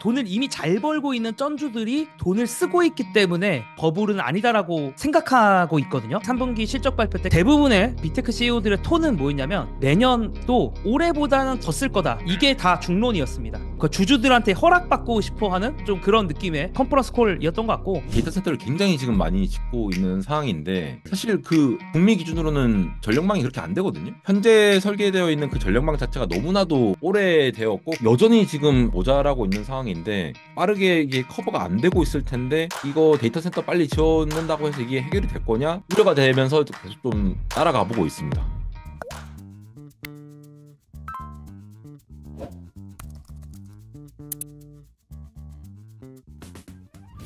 돈을 이미 잘 벌고 있는 쩐주들이 돈을 쓰고 있기 때문에 버블은 아니다라고 생각하고 있거든요. 3분기 실적 발표 때 대부분의 비테크 CEO들의 톤은 뭐였냐면 내년도 올해보다는 더 쓸 거다. 이게 다 중론이었습니다. 그 주주들한테 허락받고 싶어하는 좀 그런 느낌의 컨퍼런스 콜이었던 것 같고 데이터 센터를 굉장히 지금 많이 짓고 있는 상황인데 사실 그 북미 기준으로는 전력망이 그렇게 안 되거든요. 현재 설계되어 있는 그 전력망 자체가 너무나도 오래되었고 여전히 지금 모자라고 있는 상황이 상황인데 빠르게 이게 커버가 안 되고 있을 텐데 이거 데이터 센터 빨리 지원한다고 해서 이게 해결이 될 거냐 우려가 되면서 계속 좀 따라가 보고 있습니다.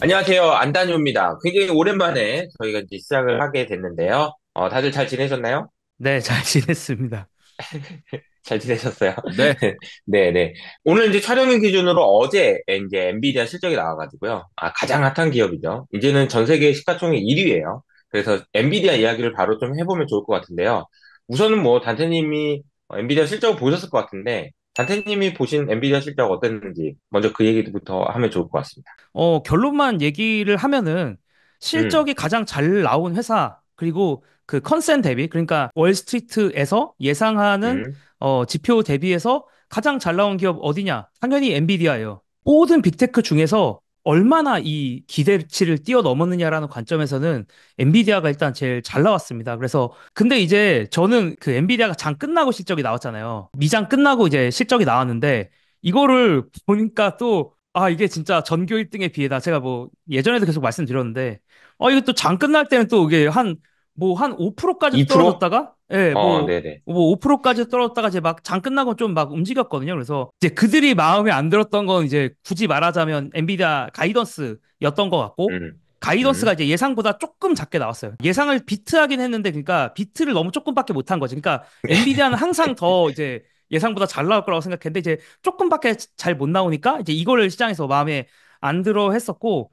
안녕하세요. 안다뉴입니다. 굉장히 오랜만에 저희가 이제 시작을 하게 됐는데요. 어, 다들 잘 지내셨나요? 네, 잘 지냈습니다. 잘 지내셨어요? 네. 네, 네. 오늘 이제 촬영일 기준으로 어제 이제 엔비디아 실적이 나와가지고요. 아, 가장 핫한 기업이죠. 이제는 전 세계 시가총액 1위예요. 그래서 엔비디아 이야기를 바로 좀 해보면 좋을 것 같은데요. 우선은 뭐 단테님이 엔비디아 실적 을 보셨을 것 같은데 단테님이 보신 엔비디아 실적 어땠는지 먼저 그 얘기부터 하면 좋을 것 같습니다. 어, 결론만 얘기를 하면은 실적이 음. 가장 잘 나온 회사 그리고 그 컨센 대비 그러니까 월스트리트에서 예상하는 음. 어, 지표 대비해서 가장 잘 나온 기업 어디냐? 당연히 엔비디아예요. 모든 빅테크 중에서 얼마나 이 기대치를 뛰어넘었느냐라는 관점에서는 엔비디아가 일단 제일 잘 나왔습니다. 그래서 근데 이제 저는 그 엔비디아가 장 끝나고 실적이 나왔잖아요. 미장 끝나고 이제 실적이 나왔는데 이거를 보니까 또 아, 이게 진짜 전교 1등에 비해다. 제가 뭐 예전에도 계속 말씀드렸는데 어, 이거 또 장 끝날 때는 또 이게 한 뭐한 5%까지 2%? 떨어졌다가 예, 네, 뭐, 어, 뭐 5%까지 떨어졌다가 이제 막 장 끝나고 좀 막 움직였거든요. 그래서 이제 그들이 마음에 안 들었던 건 이제 굳이 말하자면 엔비디아 가이던스였던 것 같고 음. 가이던스가 음. 이제 예상보다 조금 작게 나왔어요. 예상을 비트하긴 했는데 그러니까 비트를 너무 조금밖에 못한 거지. 그러니까 네. 엔비디아는 항상 더 이제 예상보다 잘 나올 거라고 생각했는데 이제 조금밖에 잘 못 나오니까 이제 이거를 시장에서 마음에 안 들어 했었고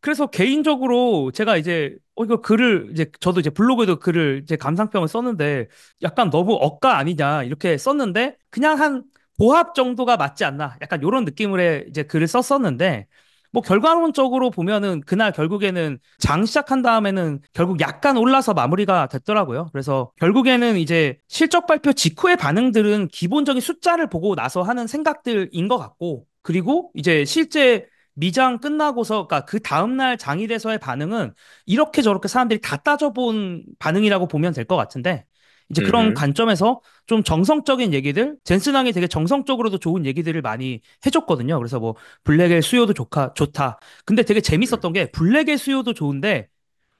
그래서 개인적으로 제가 이제 어 이거 글을 이제 저도 이제 블로그에도 글을 이제 감상평을 썼는데 약간 너무 억까 아니냐 이렇게 썼는데 그냥 한 보합 정도가 맞지 않나 약간 이런 느낌으로 이제 글을 썼었는데 뭐 결과론적으로 보면은 그날 결국에는 장 시작한 다음에는 결국 약간 올라서 마무리가 됐더라고요. 그래서 결국에는 이제 실적 발표 직후의 반응들은 기본적인 숫자를 보고 나서 하는 생각들인 것 같고 그리고 이제 실제 미장 끝나고서 그러니까 그 다음 날 장일에서의 반응은 이렇게 저렇게 사람들이 다 따져본 반응이라고 보면 될 것 같은데 이제 그런 음. 관점에서 좀 정성적인 얘기들 젠스낭이 되게 정성적으로도 좋은 얘기들을 많이 해줬거든요. 그래서 뭐 블랙의 수요도 좋다, 좋다. 근데 되게 재밌었던 게 블랙의 수요도 좋은데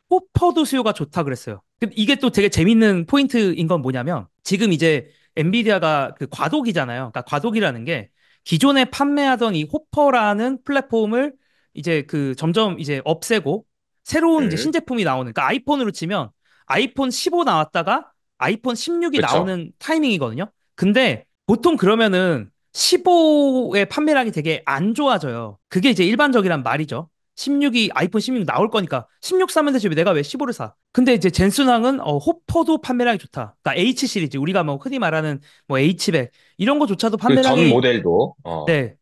호퍼도 수요가 좋다 그랬어요. 이게 또 되게 재밌는 포인트인 건 뭐냐면 지금 이제 엔비디아가 그 과도기잖아요. 그러니까 과도기라는 게 기존에 판매하던 이 호퍼라는 플랫폼을 이제 그 점점 이제 없애고 새로운 네. 이제 신제품이 나오는 그러니까 아이폰으로 치면 아이폰 15 나왔다가 아이폰 16이 그쵸? 나오는 타이밍이거든요. 근데 보통 그러면은 15의 판매량이 되게 안 좋아져요. 그게 이제 일반적이란 말이죠. 16이 아이폰 16 나올 거니까 16 사면 되지 내가 왜 15를 사? 근데 이제 젠슨왕은 어, 호퍼도 판매량이 좋다. 그러니까 H 시리즈 우리가 뭐 흔히 말하는 뭐 H백 이런 거조차도 그 판매량이 전 모델도 어. 네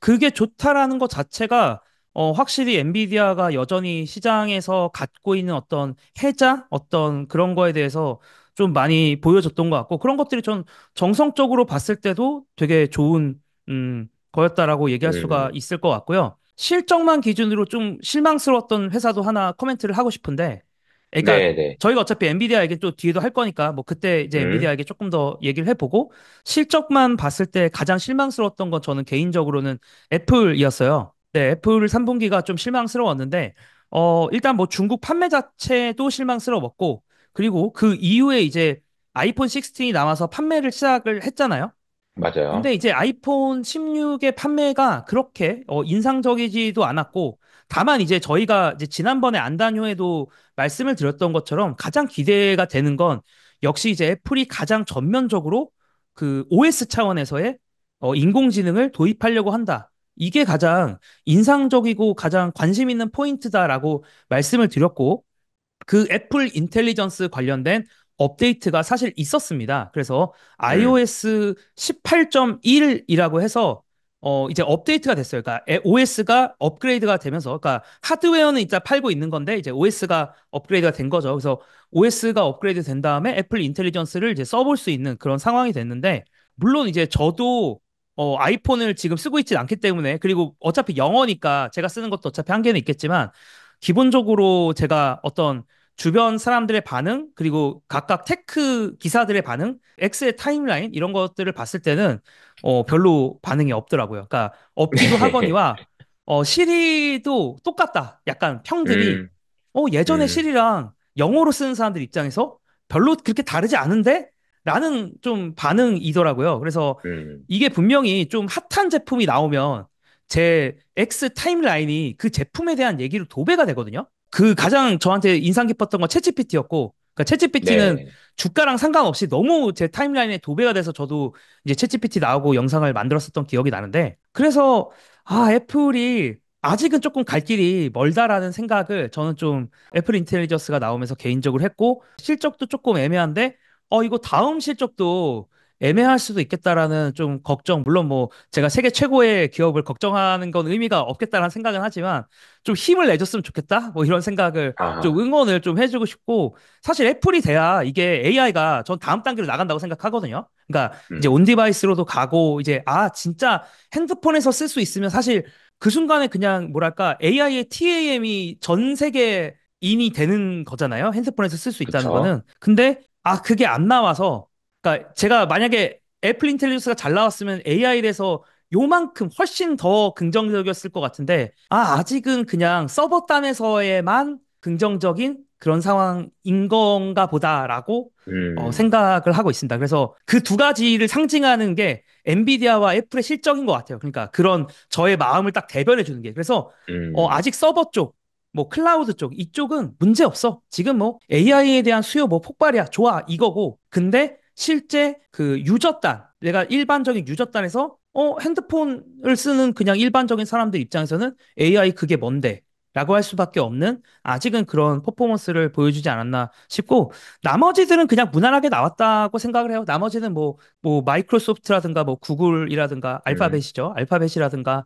그게 좋다라는 것 자체가 어, 확실히 엔비디아가 여전히 시장에서 갖고 있는 어떤 해자 어떤 그런 거에 대해서 좀 많이 보여줬던 것 같고 그런 것들이 전 정성적으로 봤을 때도 되게 좋은 음, 거였다라고 얘기할 네. 수가 있을 것 같고요. 실적만 기준으로 좀 실망스러웠던 회사도 하나 코멘트를 하고 싶은데 그러니까 네네. 네. 저희가 어차피 엔비디아에게 또 뒤에도 할 거니까 뭐 그때 이제 음. 엔비디아에게 조금 더 얘기를 해보고 실적만 봤을 때 가장 실망스러웠던 건 저는 개인적으로는 애플이었어요. 네, 애플 3분기가 좀 실망스러웠는데 어 일단 뭐 중국 판매 자체도 실망스러웠고 그리고 그 이후에 이제 아이폰 16이 나와서 판매를 시작을 했잖아요. 맞아요. 근데 이제 아이폰 16의 판매가 그렇게 어, 인상적이지도 않았고, 다만 이제 저희가 이제 지난번에 안다효에도 말씀을 드렸던 것처럼 가장 기대가 되는 건 역시 이제 애플이 가장 전면적으로 그 OS 차원에서의 어, 인공지능을 도입하려고 한다. 이게 가장 인상적이고 가장 관심 있는 포인트다라고 말씀을 드렸고, 그 애플 인텔리전스 관련된 업데이트가 사실 있었습니다. 그래서 네. iOS 18.1이라고 해서 어 이제 업데이트가 됐어요. 그러니까 OS가 업그레이드가 되면서 그러니까 하드웨어는 이단 팔고 있는 건데 이제 OS가 업그레이드가 된 거죠. 그래서 OS가 업그레이드 된 다음에 애플 인텔리전스를 이제 써볼 수 있는 그런 상황이 됐는데 물론 이제 저도 어 아이폰을 지금 쓰고 있진 않기 때문에 그리고 어차피 영어니까 제가 쓰는 것도 어차피 한계는 있겠지만 기본적으로 제가 어떤 주변 사람들의 반응 그리고 각각 테크 기사들의 반응, X의 타임라인 이런 것들을 봤을 때는 어, 별로 반응이 없더라고요. 그러니까 업기도 네. 하거니와 어, 시리도 똑같다. 약간 평들이 음. 어 예전에 음. 시리랑 영어로 쓰는 사람들 입장에서 별로 그렇게 다르지 않은데 라는 좀 반응이더라고요. 그래서 음. 이게 분명히 좀 핫한 제품이 나오면 제 X 타임라인이 그 제품에 대한 얘기로 도배가 되거든요. 그 가장 저한테 인상 깊었던 건 채찌피티였고 그러니까 채찌피티는 네. 주가랑 상관없이 너무 제 타임라인에 도배가 돼서 저도 이제 채찌피티 나오고 영상을 만들었었던 기억이 나는데 그래서 아 애플이 아직은 조금 갈 길이 멀다라는 생각을 저는 좀 애플 인텔리전스가 나오면서 개인적으로 했고 실적도 조금 애매한데 어 이거 다음 실적도 애매할 수도 있겠다라는 좀 걱정, 물론 뭐 제가 세계 최고의 기업을 걱정하는 건 의미가 없겠다라는 생각은 하지만 좀 힘을 내줬으면 좋겠다? 뭐 이런 생각을 아하. 좀 응원을 좀 해주고 싶고 사실 애플이 돼야 이게 AI가 전 다음 단계로 나간다고 생각하거든요. 그러니까 음. 이제 온 디바이스로도 가고 이제 아, 진짜 핸드폰에서 쓸 수 있으면 사실 그 순간에 그냥 뭐랄까 AI의 TAM이 전 세계 인이 되는 거잖아요. 핸드폰에서 쓸 수 있다는 그쵸? 거는. 근데 아, 그게 안 나와서 그러니까 제가 만약에 애플 인텔리전스가 잘 나왔으면 AI에 대해서 요만큼 훨씬 더 긍정적이었을 것 같은데 아 아직은 그냥 서버 단에서에만 긍정적인 그런 상황인 건가 보다라고 음. 어, 생각을 하고 있습니다. 그래서 그 두 가지를 상징하는 게 엔비디아와 애플의 실적인 것 같아요. 그러니까 그런 저의 마음을 딱 대변해 주는 게 그래서 음. 어, 아직 서버 쪽, 뭐 클라우드 쪽 이쪽은 문제 없어. 지금 뭐 AI에 대한 수요 뭐 폭발이야. 좋아 이거고 근데 실제 그 유저단, 내가 일반적인 유저단에서 어, 핸드폰을 쓰는 그냥 일반적인 사람들 입장에서는 AI 그게 뭔데? 라고 할 수밖에 없는 아직은 그런 퍼포먼스를 보여주지 않았나 싶고 나머지들은 그냥 무난하게 나왔다고 생각을 해요. 나머지는 뭐, 뭐 마이크로소프트라든가 뭐 구글이라든가 네. 알파벳이죠. 알파벳이라든가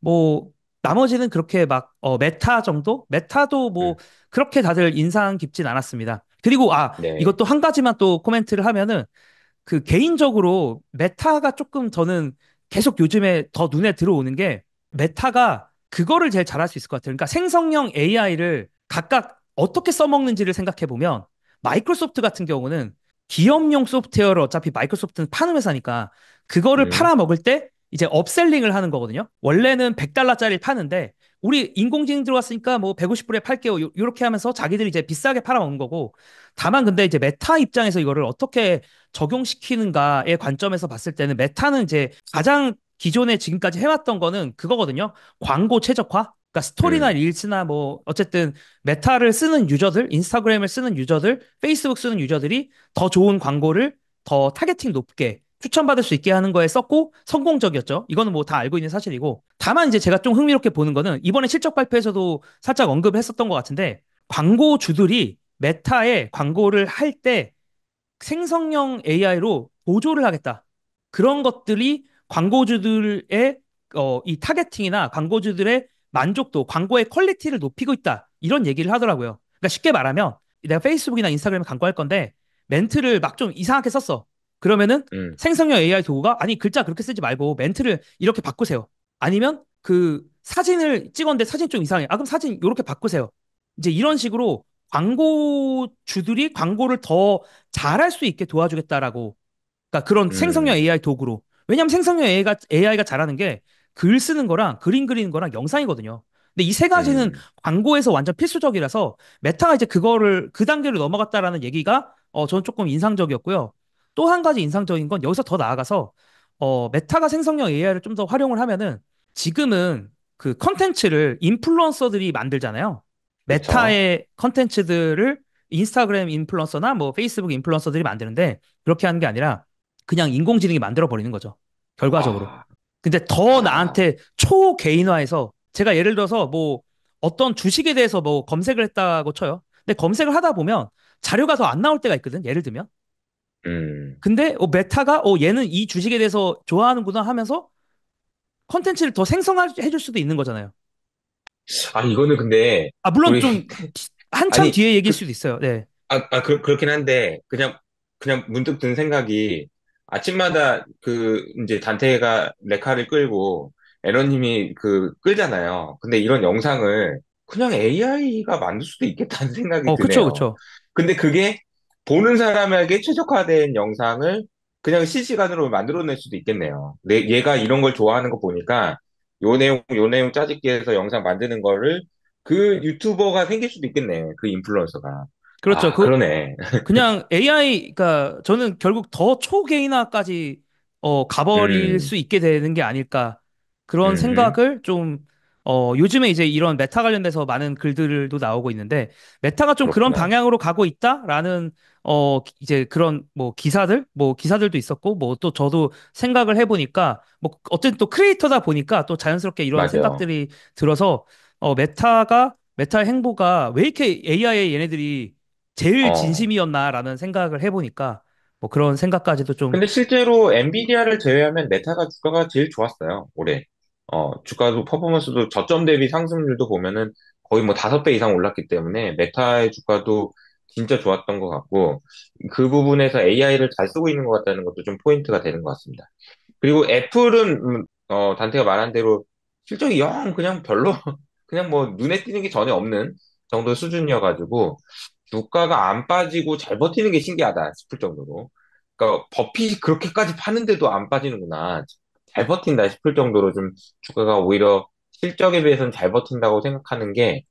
뭐 나머지는 그렇게 막 어, 메타 정도? 메타도 뭐 네. 그렇게 다들 인상 깊진 않았습니다. 그리고 아 네. 이것도 한 가지만 또 코멘트를 하면은 그 개인적으로 메타가 조금 저는 계속 요즘에 더 눈에 들어오는 게 메타가 그거를 제일 잘할 수 있을 것 같아요. 그러니까 생성형 AI를 각각 어떻게 써먹는지를 생각해 보면 마이크로소프트 같은 경우는 기업용 소프트웨어를 어차피 마이크로소프트는 파는 회사니까 그거를 네. 팔아먹을 때 이제 업셀링을 하는 거거든요. 원래는 100달러짜리 를 파는데 우리 인공지능 들어왔으니까 뭐 150불에 팔게요. 이 렇게 하면서 자기들이 이제 비싸게 팔아먹는 거고. 다만 근데 이제 메타 입장에서 이거를 어떻게 적용시키는가의 관점에서 봤을 때는 메타는 이제 가장 기존에 지금까지 해왔던 거는 그거거든요. 광고 최적화. 그러니까 스토리나 네. 릴스나 뭐 어쨌든 메타를 쓰는 유저들, 인스타그램을 쓰는 유저들, 페이스북 쓰는 유저들이 더 좋은 광고를 더 타겟팅 높게 추천받을 수 있게 하는 거에 썼고 성공적이었죠. 이거는 뭐 다 알고 있는 사실이고 다만 이제 제가 좀 흥미롭게 보는 거는 이번에 실적 발표에서도 살짝 언급했었던 것 같은데 광고주들이 메타에 광고를 할 때 생성형 AI로 보조를 하겠다. 그런 것들이 광고주들의 어, 이 타겟팅이나 광고주들의 만족도, 광고의 퀄리티를 높이고 있다. 이런 얘기를 하더라고요. 그러니까 쉽게 말하면 내가 페이스북이나 인스타그램에 광고할 건데 멘트를 막 좀 이상하게 썼어. 그러면은 음. 생성형 AI 도구가 아니 글자 그렇게 쓰지 말고 멘트를 이렇게 바꾸세요. 아니면 그 사진을 찍었는데 사진 좀 이상해. 아 그럼 사진 이렇게 바꾸세요. 이제 이런 식으로 광고주들이 광고를 더 잘할 수 있게 도와주겠다라고. 그러니까 그런 음. 생성형 AI 도구로. 왜냐하면 생성형 AI가 AI가 잘하는 게 글 쓰는 거랑 그림 그리는 거랑 영상이거든요. 근데 이 세 가지는 음. 광고에서 완전 필수적이라서 메타가 이제 그거를 그단계로 넘어갔다라는 얘기가 어 저는 조금 인상적이었고요. 또한 가지 인상적인 건 여기서 더 나아가서 어, 메타가 생성형 AI를 좀 더 활용을 하면은 지금은 그 컨텐츠를 인플루언서들이 만들잖아요. 메타의 컨텐츠들을 인스타그램 인플루언서나 뭐 페이스북 인플루언서들이 만드는데 그렇게 하는 게 아니라 그냥 인공지능이 만들어 버리는 거죠. 결과적으로. 아. 근데 더 아. 나한테 초개인화해서 제가 예를 들어서 뭐 어떤 주식에 대해서 뭐 검색을 했다고 쳐요. 근데 검색을 하다 보면 자료가 더 안 나올 때가 있거든. 예를 들면 음. 근데 어, 메타가 어, 얘는 이 주식에 대해서 좋아하는구나 하면서 컨텐츠를 더 생성해 줄 수도 있는 거잖아요. 아, 이거는 근데. 아, 물론 우리... 좀 한참 아니, 뒤에 얘기일 그, 수도 있어요. 네. 아, 아 그, 그렇긴 한데, 그냥, 그냥 문득 든 생각이 아침마다 그, 이제 단테가 레카를 끌고 에런님이 그 끌잖아요. 근데 이런 영상을 그냥 AI가 만들 수도 있겠다는 생각이 어, 드네요. 그쵸, 그쵸. 근데 그게 보는 사람에게 최적화된 영상을 그냥 실시간으로 만들어낼 수도 있겠네요. 내, 얘가 이런 걸 좋아하는 거 보니까 요 내용, 요 내용 짜집기 해서 영상 만드는 거를 그 유튜버가 생길 수도 있겠네. 그 인플루언서가. 그렇죠. 아, 그, 그러네. 그냥 AI, 그니까 저는 결국 더 초개인화까지 어, 가버릴 음. 수 있게 되는 게 아닐까. 그런 음. 생각을 좀, 어, 요즘에 이제 이런 메타 관련돼서 많은 글들도 나오고 있는데, 메타가 좀 그렇구나. 그런 방향으로 가고 있다라는 어 이제 그런 뭐 기사들 뭐 기사들도 있었고 뭐 또 저도 생각을 해보니까 뭐 어쨌든 또 크리에이터다 보니까 또 자연스럽게 이런 맞아요. 생각들이 들어서 어 메타가 메타 행보가 왜 이렇게 AI의 얘네들이 제일 어. 진심이었나라는 생각을 해보니까 뭐 그런 생각까지도 좀 근데 실제로 엔비디아를 제외하면 메타가 주가가 제일 좋았어요, 올해. 어, 주가도 퍼포먼스도 저점 대비 상승률도 보면은 거의 뭐 다섯 배 이상 올랐기 때문에 메타의 주가도 진짜 좋았던 것 같고 그 부분에서 AI를 잘 쓰고 있는 것 같다는 것도 좀 포인트가 되는 것 같습니다. 그리고 애플은 음, 어, 단테가 말한 대로 실적이 영 그냥 별로 그냥 뭐 눈에 띄는 게 전혀 없는 정도 수준이어가지고 주가가 안 빠지고 잘 버티는 게 신기하다 싶을 정도로 그러니까 버핏 그렇게까지 파는데도 안 빠지는구나 잘 버틴다 싶을 정도로 좀 주가가 오히려 실적에 비해서는 잘 버틴다고 생각하는 게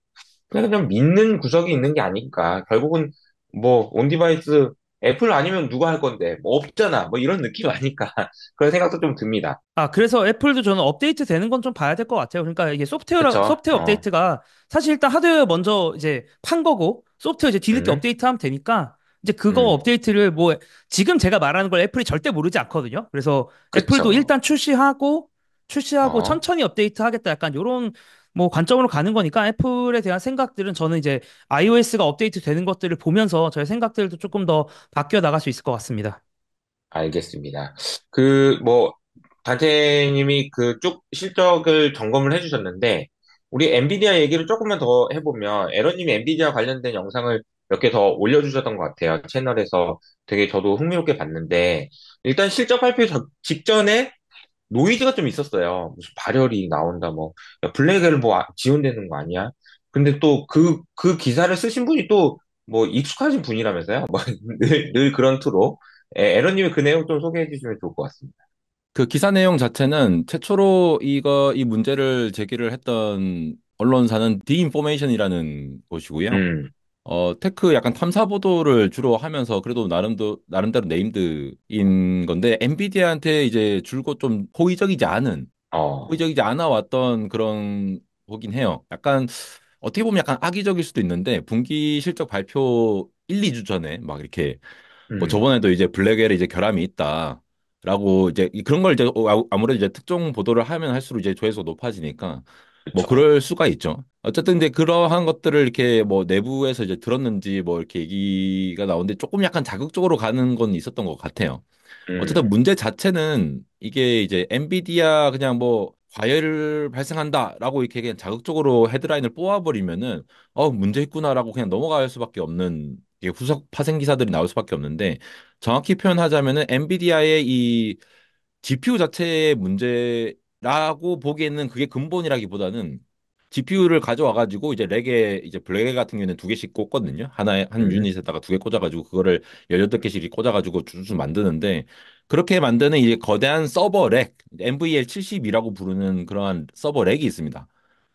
그래서 좀 믿는 구석이 있는 게 아닐까. 결국은 뭐 온 디바이스 애플 아니면 누가 할 건데 뭐 없잖아 뭐 이런 느낌 아닐까 그런 생각도 좀 듭니다. 아 그래서 애플도 저는 업데이트 되는 건 좀 봐야 될 것 같아요. 그러니까 이게 소프트웨어 소프트웨어 어. 업데이트가 사실 일단 하드웨어 먼저 이제 판 거고 소프트웨어 이제 뒤늦게 음. 업데이트하면 되니까 이제 그거 음. 업데이트를 뭐 지금 제가 말하는 걸 애플이 절대 모르지 않거든요. 그래서 애플도 일단 출시하고 출시하고 어. 천천히 업데이트하겠다 약간 이런 뭐 관점으로 가는 거니까 애플에 대한 생각들은 저는 이제 iOS가 업데이트 되는 것들을 보면서 저의 생각들도 조금 더 바뀌어 나갈 수 있을 것 같습니다. 알겠습니다. 그, 뭐, 단체님이그 쭉 실적을 점검을 해주셨는데, 우리 엔비디아 얘기를 조금만 더 해보면, 에러님이 엔비디아 관련된 영상을 몇 개 더 올려주셨던 것 같아요. 채널에서 되게 저도 흥미롭게 봤는데, 일단 실적 발표 직전에 노이즈가 좀 있었어요. 무슨 발열이 나온다, 뭐. 그러니까 블랙을 뭐 아, 지원되는 거 아니야? 근데 또 그, 그 기사를 쓰신 분이 또 뭐 익숙하신 분이라면서요? 뭐 늘, 늘 그런 투로. 에, 에런님이 그 내용 좀 소개해 주시면 좋을 것 같습니다. 그 기사 내용 자체는 최초로 이거, 이 문제를 제기를 했던 언론사는 디인포메이션이라는 곳이고요. 음. 어, 테크 약간 탐사 보도를 주로 하면서 그래도 나름도, 나름대로 네임드인 건데, 엔비디아한테 이제 줄곧 좀 호의적이지 않은, 어. 호의적이지 않아 왔던 그런 거긴 해요. 약간, 어떻게 보면 약간 악의적일 수도 있는데, 분기 실적 발표 1, 2주 전에 막 이렇게, 뭐 음. 저번에도 이제 블랙웰에 이제 결함이 있다. 라고 이제 그런 걸 이제 어, 아무래도 이제 특정 보도를 하면 할수록 이제 조회수가 높아지니까 뭐 그럴 수가 있죠. 어쨌든 이제 그러한 것들을 이렇게 뭐 내부에서 이제 들었는지 뭐 이렇게 얘기가 나오는데 조금 약간 자극적으로 가는 건 있었던 것 같아요. 음. 어쨌든 문제 자체는 이게 이제 엔비디아 그냥 뭐 과열 발생한다라고 이렇게 그냥 자극적으로 헤드라인을 뽑아버리면은 어 문제 있구나라고 그냥 넘어갈 수밖에 없는 이게 후속 파생 기사들이 나올 수밖에 없는데 정확히 표현하자면은 엔비디아의 이 GPU 자체의 문제 라고 보기에는 그게 근본이라기보다는 GPU를 가져와가지고 이제 렉에 이제 블랙 같은 경우는 두 개씩 꽂거든요. 하나에 한 네. 유닛에다가 두 개 꽂아가지고 그거를 열여덟 개씩 꽂아가지고 주주 만드는데 그렇게 만드는 이제 거대한 서버 렉, m v l 7 0이라고 부르는 그러한 서버 렉이 있습니다.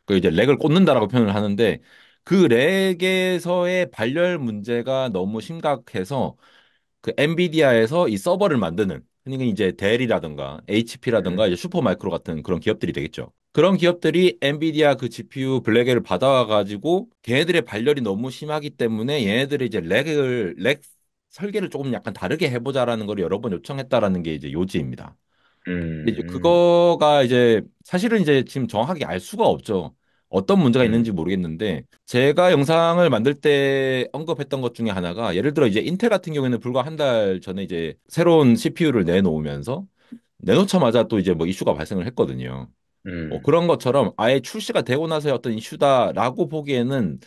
그 이제 렉을 꽂는다라고 표현을 하는데 그 렉에서의 발열 문제가 너무 심각해서 그 엔비디아에서 이 서버를 만드는 그러니까 이제 델이라든가 HP라든가 음. 네. 이제 슈퍼마이크로 같은 그런 기업들이 되겠죠. 그런 기업들이 엔비디아 그 GPU 블랙을 받아가지고 걔네들의 발열이 너무 심하기 때문에 얘네들이 이제 렉을 렉 설계를 조금 약간 다르게 해보자라는 걸 여러 번 요청했다라는 게 이제 요지입니다. 음. 이제 그거가 이제 사실은 이제 지금 정확하게 알 수가 없죠. 어떤 문제가 네. 있는지 모르겠는데 제가 영상을 만들 때 언급했던 것 중에 하나가 예를 들어 이제 인텔 같은 경우에는 불과 한 달 전에 이제 새로운 CPU를 내놓으면서 내놓자마자 또 이제 뭐 이슈가 발생을 했거든요. 뭐 음. 뭐 그런 것처럼 아예 출시가 되고 나서의 어떤 이슈다라고 보기에는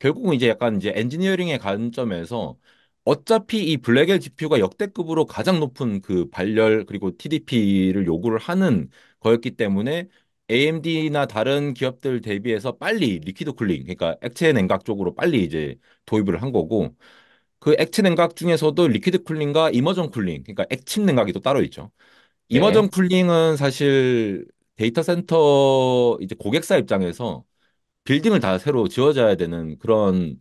결국은 이제 약간 이제 엔지니어링의 관점에서 어차피 이 블랙엘 GPU가 역대급으로 가장 높은 그 발열 그리고 TDP를 요구를 하는 거였기 때문에 AMD나 다른 기업들 대비해서 빨리 리퀴드 쿨링, 그러니까 액체 냉각 쪽으로 빨리 이제 도입을 한 거고, 그 액체 냉각 중에서도 리퀴드 쿨링과 이머전 쿨링, 그러니까 액침 냉각이 또 따로 있죠. 네. 이머전 쿨링은 사실 데이터 센터 이제 고객사 입장에서 빌딩을 다 새로 지어져야 되는 그런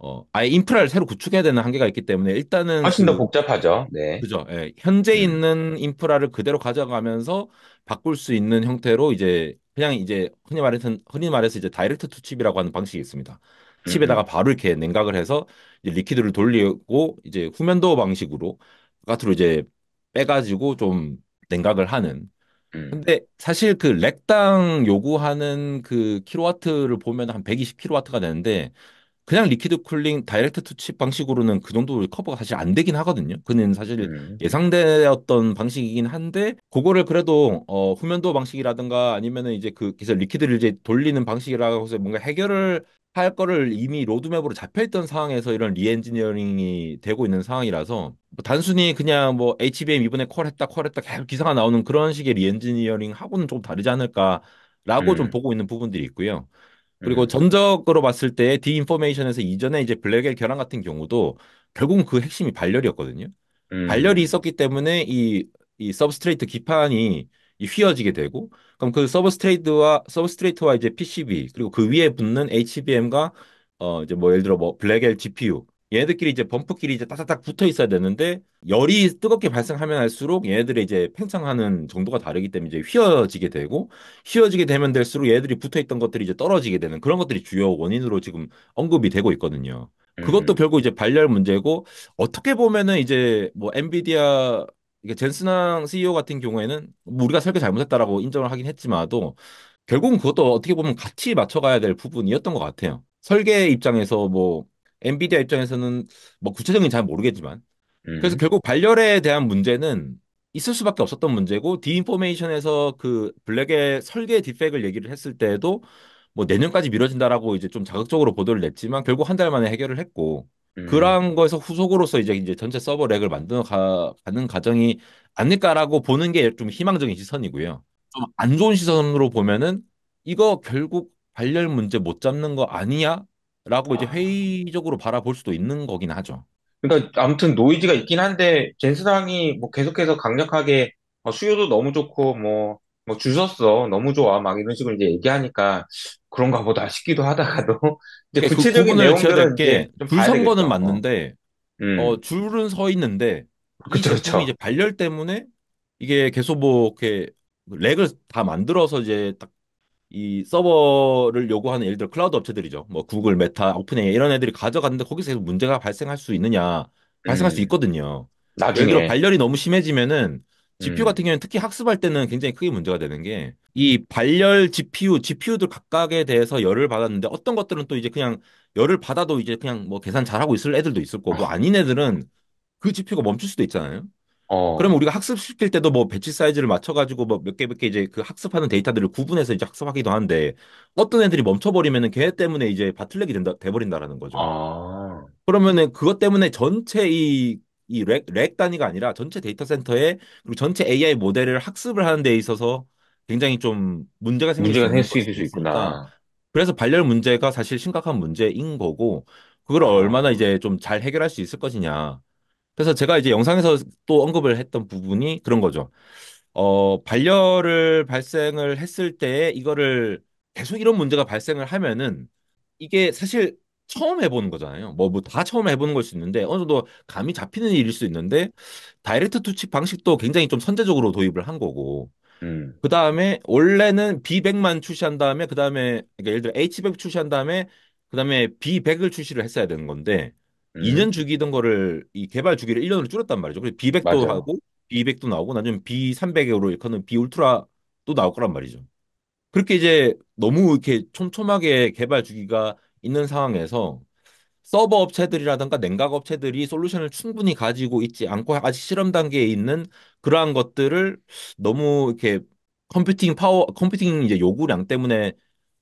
어, 아예 인프라를 새로 구축해야 되는 한계가 있기 때문에 일단은 훨씬 더 그, 복잡하죠. 네. 그죠. 예, 현재 네. 있는 인프라를 그대로 가져가면서 바꿀 수 있는 형태로 이제 그냥 이제 흔히 말해서 흔히 말해서 이제 다이렉트 투 칩이라고 하는 방식이 있습니다. 칩에다가 바로 이렇게 냉각을 해서 이제 리퀴드를 돌리고 이제 후면도 방식으로 바깥으로 이제 빼가지고 좀 냉각을 하는. 음. 근데 사실 그 렉당 요구하는 그 킬로와트를 보면 한 120킬로와트가 되는데 그냥 리퀴드 쿨링 다이렉트 투칩 방식으로는 그 정도 커버가 사실 안 되긴 하거든요. 그는 사실 음. 예상되었던 방식이긴 한데 그거를 그래도 어 후면도 방식이라든가 아니면은 이제 그 그래서 리퀴드를 이제 돌리는 방식이라고 해서 뭔가 해결을 할 거를 이미 로드맵으로 잡혀있던 상황에서 이런 리엔지니어링이 되고 있는 상황이라서 뭐 단순히 그냥 뭐 HBM 이번에 콜했다 콜했다 계속 기사가 나오는 그런 식의 리엔지니어링 하고는 좀 다르지 않을까라고 음. 좀 보고 있는 부분들이 있고요. 그리고 예. 전적으로 봤을 때 디인포메이션에서 이전에 이제 블랙엘 결함 같은 경우도 결국은 그 핵심이 발열이었거든요. 음. 발열이 있었기 때문에 이, 이 서브스트레이트 기판이 이 휘어지게 되고 그럼 그 서브스트레이트와 서브스트레이트와 이제 PCB 그리고 그 위에 붙는 HBM과 어 이제 뭐 예를 들어 뭐 블랙엘 GPU 얘네들끼리 이제 범프끼리 이제 따닥따닥 붙어 있어야 되는데 열이 뜨겁게 발생하면 할수록 얘네들의 이제 팽창하는 정도가 다르기 때문에 이제 휘어지게 되고 휘어지게 되면 될수록 얘네들이 붙어 있던 것들이 이제 떨어지게 되는 그런 것들이 주요 원인으로 지금 언급이 되고 있거든요. 그것도 음. 결국 이제 발열 문제고 어떻게 보면은 이제 뭐 엔비디아 이게 젠스왕 CEO 같은 경우에는 뭐 우리가 설계 잘못했다라고 인정을 하긴 했지만도 결국은 그것도 어떻게 보면 같이 맞춰가야 될 부분이었던 것 같아요. 설계 입장에서 뭐 엔비디아 입장에서는 뭐 구체적인 잘 모르겠지만 음. 그래서 결국 발열에 대한 문제는 있을 수밖에 없었던 문제고 디인포메이션에서 그 블랙의 설계 디펙을 얘기를 했을 때에도 뭐 내년까지 미뤄진다라고 이제 좀 자극적으로 보도를 냈지만 결국 한 달 만에 해결을 했고 음. 그한 거에서 후속으로서 이제 이제 전체 서버 렉을 만드는 가, 가는 과정이 아닐까라고 보는 게 좀 희망적인 시선이고요. 좀 안 좋은 시선으로 보면은 이거 결국 발열 문제 못 잡는 거 아니야? 라고 이제 아. 회의적으로 바라볼 수도 있는 거긴 하죠. 그러니까 아무튼 노이즈가 있긴 한데 젠스랑이 뭐 계속해서 강력하게 뭐 수요도 너무 좋고 뭐뭐 주셨어 뭐 너무 좋아 막 이런 식으로 이제 얘기하니까 그런가 보다 싶기도 하다가도 이제 그 구체적인 그 내용들은 게 선거는 어. 맞는데 음. 어 줄은 서 있는데 그쵸, 그 이제 발열 때문에 이게 계속 뭐 이렇게 렉을 다 만들어서 이제 딱이 서버를 요구하는 예를 들어 클라우드 업체들이죠. 뭐 구글, 메타, 오픈AI 이런 애들이 가져갔는데 거기서 계속 문제가 발생할 수 있느냐, 발생할 수 음, 있거든요. 예를 그러니까 들어 나중에. 발열이 너무 심해지면은 GPU 음, 같은 경우는 에 특히 학습할 때는 굉장히 크게 문제가 되는 게 이 발열 GPU, GPU들 각각에 대해서 열을 받았는데 어떤 것들은 또 이제 그냥 열을 받아도 이제 그냥 뭐 계산 잘하고 있을 애들도 있을 거고 아. 아닌 애들은 그 GPU가 멈출 수도 있잖아요. 어. 그러면 우리가 학습시킬 때도 뭐 배치 사이즈를 맞춰가지고 뭐 몇 개 몇 개 이제 그 학습하는 데이터들을 구분해서 이제 학습하기도 하는데 어떤 애들이 멈춰버리면은 걔 때문에 이제 바틀렉이 된다, 돼버린다라는 거죠. 아. 그러면은 그것 때문에 전체 이, 이 렉, 렉 단위가 아니라 전체 데이터 센터에 그리고 전체 AI 모델을 학습을 하는 데 있어서 굉장히 좀 문제가 생길 수 문제가 생길 수 것이 있을 수 있으니까 있구나. 그래서 발열 문제가 사실 심각한 문제인 거고 그걸 아. 얼마나 이제 좀 잘 해결할 수 있을 것이냐. 그래서 제가 이제 영상에서 또 언급을 했던 부분이 그런 거죠. 어, 반려를 발생을 했을 때 이거를 계속 이런 문제가 발생을 하면은 이게 사실 처음 해보는 거잖아요. 뭐, 뭐다 처음 해보는 걸 수 있는데 어느 정도 감이 잡히는 일일 수 있는데 다이렉트 투칙 방식도 굉장히 좀 선제적으로 도입을 한 거고. 음. 그 다음에 원래는 B100만 출시한 다음에 그 다음에 그러니까 예를 들어 H100 출시한 다음에 그 다음에 B100을 출시를 했어야 되는 건데 음. 2년 주기던 거를 이 개발 주기를 1년으로 줄였단 말이죠. 그래서 B100도 맞아요. 하고 B200도 나오고 나중에 B300으로 이거는 B 울트라도 나올 거란 말이죠. 그렇게 이제 너무 이렇게 촘촘하게 개발 주기가 있는 상황에서 서버 업체들이라든가 냉각 업체들이 솔루션을 충분히 가지고 있지 않고 아직 실험 단계에 있는 그러한 것들을 너무 이렇게 컴퓨팅 파워, 컴퓨팅 이제 요구량 때문에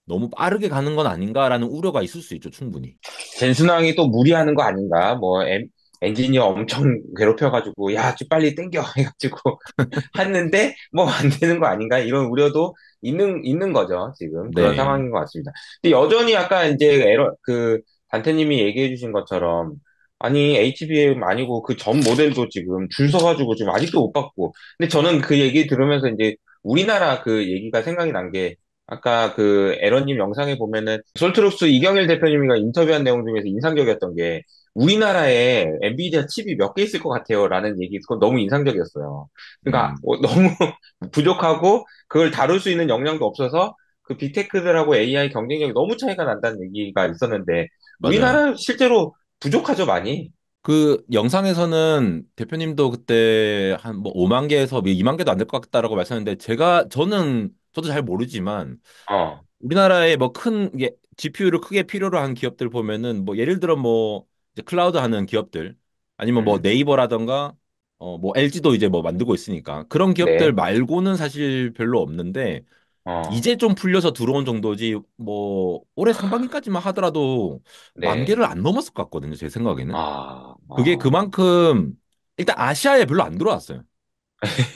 너무 빠르게 가는 건 아닌가라는 우려가 있을 수 있죠, 충분히. 젠순왕이 또 무리하는 거 아닌가? 뭐, 엠, 엔지니어 엄청 괴롭혀가지고, 야, 좀 빨리 땡겨! 해가지고, 했는데, 뭐 안 되는 거 아닌가? 이런 우려도 있는, 있는 거죠, 지금. 그런 네. 상황인 것 같습니다. 근데 여전히 아까 이제 에러, 그, 단태님이 얘기해주신 것처럼, 아니, HBM 아니고 그 전 모델도 지금 줄 서가지고 지금 아직도 못 받고. 근데 저는 그 얘기 들으면서 이제 우리나라 그 얘기가 생각이 난 게, 아까 그 에런님 영상에 보면은 솔트록스 이경일 대표님이가 인터뷰한 내용 중에서 인상적이었던 게 우리나라에 엔비디아 칩이 몇 개 있을 것 같아요라는 얘기 그건 너무 인상적이었어요. 그러니까 음. 어, 너무 부족하고 그걸 다룰 수 있는 역량도 없어서 그 빅테크들하고 AI 경쟁력이 너무 차이가 난다는 얘기가 있었는데 맞아요. 우리나라 실제로 부족하죠 많이. 그 영상에서는 대표님도 그때 한 뭐 5만 개에서 2만 개도 안 될 것 같다라고 말씀했는데 제가 저는 저도 잘 모르지만 어. 우리나라에 뭐큰 GPU를 크게 필요로 한 기업들 보면은 뭐 예를 들어 뭐 클라우드 하는 기업들 아니면 뭐 음. 네이버라던가 어뭐 LG도 이제 뭐 만들고 있으니까 그런 네. 기업들 네. 말고는 사실 별로 없는데 어. 이제 좀 풀려서 들어온 정도지 뭐 올해 상반기까지만 하더라도 네. 만 개를 안 넘었을 것 같거든요 제 생각에는 아. 아. 그게 그만큼 일단 아시아에 별로 안 들어왔어요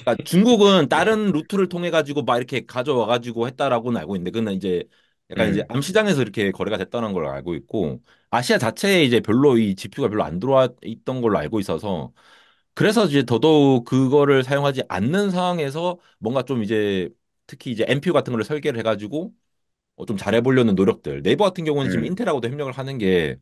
그러니까 중국은 다른 루트를 통해 가지고 막 이렇게 가져와 가지고 했다라고는 알고 있는데 그는 이제 약간 음. 이제 암시장에서 이렇게 거래가 됐다는 걸 알고 있고 아시아 자체에 이제 별로 이 지표가 별로 안 들어와 있던 걸로 알고 있어서 그래서 이제 더더욱 그거를 사용하지 않는 상황에서 뭔가 좀 이제 특히 이제 MPU 같은 걸 설계를 해가지고 어, 좀 잘해보려는 노력들. 네이버 같은 경우는 지금 음. 인텔하고도 협력을 하는 게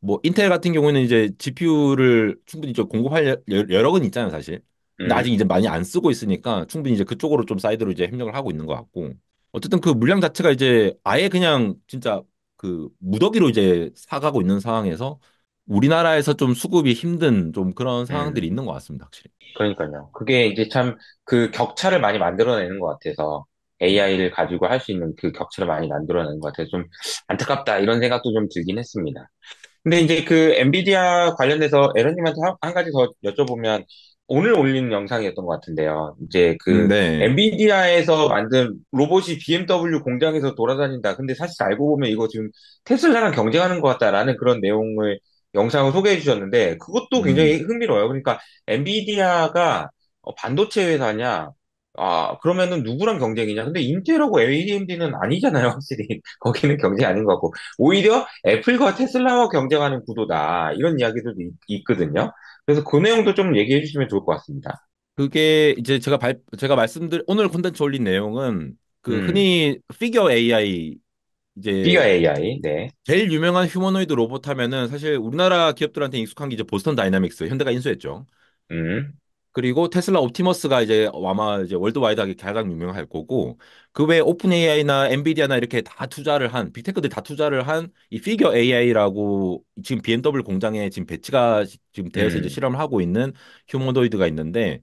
뭐 인텔 같은 경우는 에 이제 GPU를 충분히 좀 공급할 여- 여력은 있잖아요, 사실. 근데 아직 음. 이제 많이 안 쓰고 있으니까 충분히 이제 그쪽으로 좀 사이드로 이제 협력을 하고 있는 것 같고 어쨌든 그 물량 자체가 이제 아예 그냥 진짜 그 무더기로 이제 사가고 있는 상황에서 우리나라에서 좀 수급이 힘든 좀 그런 상황들이 음. 있는 것 같습니다, 확실히. 그러니까요. 그게 이제 참 그 격차를 많이 만들어내는 것 같아서 AI를 가지고 할 수 있는 그 격차를 많이 만들어내는 것 같아서 좀 안타깝다 이런 생각도 좀 들긴 했습니다. 근데 이제 그 엔비디아 관련돼서 에런님한테 한 가지 더 여쭤보면 오늘 올린 영상이었던 것 같은데요. 이제 그 음, 네. 엔비디아에서 만든 로봇이 BMW 공장에서 돌아다닌다. 근데 사실 알고 보면 이거 지금 테슬라랑 경쟁하는 것 같다라는 그런 내용을 영상을 소개해 주셨는데 그것도 음. 굉장히 음. 흥미로워요. 그러니까 엔비디아가 어, 반도체 회사냐, 아, 그러면은 누구랑 경쟁이냐? 근데 인텔하고 AMD는 아니잖아요, 확실히. 거기는 경쟁 아닌 것 같고. 오히려 애플과 테슬라와 경쟁하는 구도다. 이런 이야기들도 있, 거든요 그래서 그 내용도 좀 얘기해 주시면 좋을 것 같습니다. 그게 이제 제가 발, 제가 말씀드릴 오늘 콘텐츠 올린 내용은 그 음. 흔히 피겨 AI 이제 피겨 AI 네. 제일 유명한 휴머노이드 로봇 하면은 사실 우리나라 기업들한테 익숙한 게 이제 보스턴 다이나믹스 현대가 인수했죠. 음. 그리고 테슬라 옵티머스가 이제 아마 이제 월드와이드하게 가장 유명할 거고 그 외에 오픈 AI나 엔비디아나 이렇게 다 투자를 한 빅테크들 다 투자를 한 이 피겨 AI라고 지금 BMW 공장에 지금 배치가 지금 되어서 음. 이제 실험을 하고 있는 휴머노이드가 있는데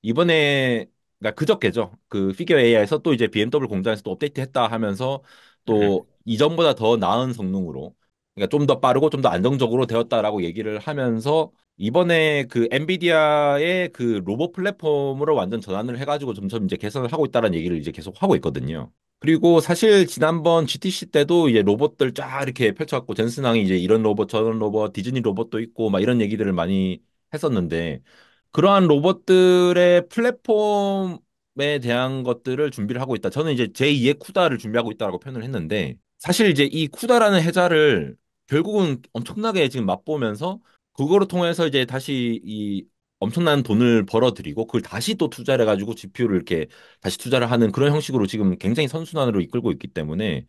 이번에 그러니까 그저께죠 그 피겨 AI에서 또 이제 BMW 공장에서 또 업데이트했다 하면서 또 음. 이전보다 더 나은 성능으로 그러니까 좀 더 빠르고 좀 더 안정적으로 되었다라고 얘기를 하면서 이번에 그 엔비디아의 그 로봇 플랫폼으로 완전 전환을 해가지고 점점 이제 개선을 하고 있다는 얘기를 이제 계속 하고 있거든요. 그리고 사실 지난번 GTC 때도 이제 로봇들 쫙 이렇게 펼쳐갖고 젠슨왕이 이제 이런 로봇 저런 로봇 디즈니 로봇도 있고 막 이런 얘기들을 많이 했었는데 그러한 로봇들의 플랫폼에 대한 것들을 준비를 하고 있다. 저는 이제 제2의 쿠다를 준비하고 있다라고 표현을 했는데 사실 이제 이 쿠다라는 해자를 결국은 엄청나게 지금 맛보면서 그거를 통해서 이제 다시 이 엄청난 돈을 벌어들이고 그걸 다시 또 투자를 해가지고 지표를 이렇게 다시 투자를 하는 그런 형식으로 지금 굉장히 선순환으로 이끌고 있기 때문에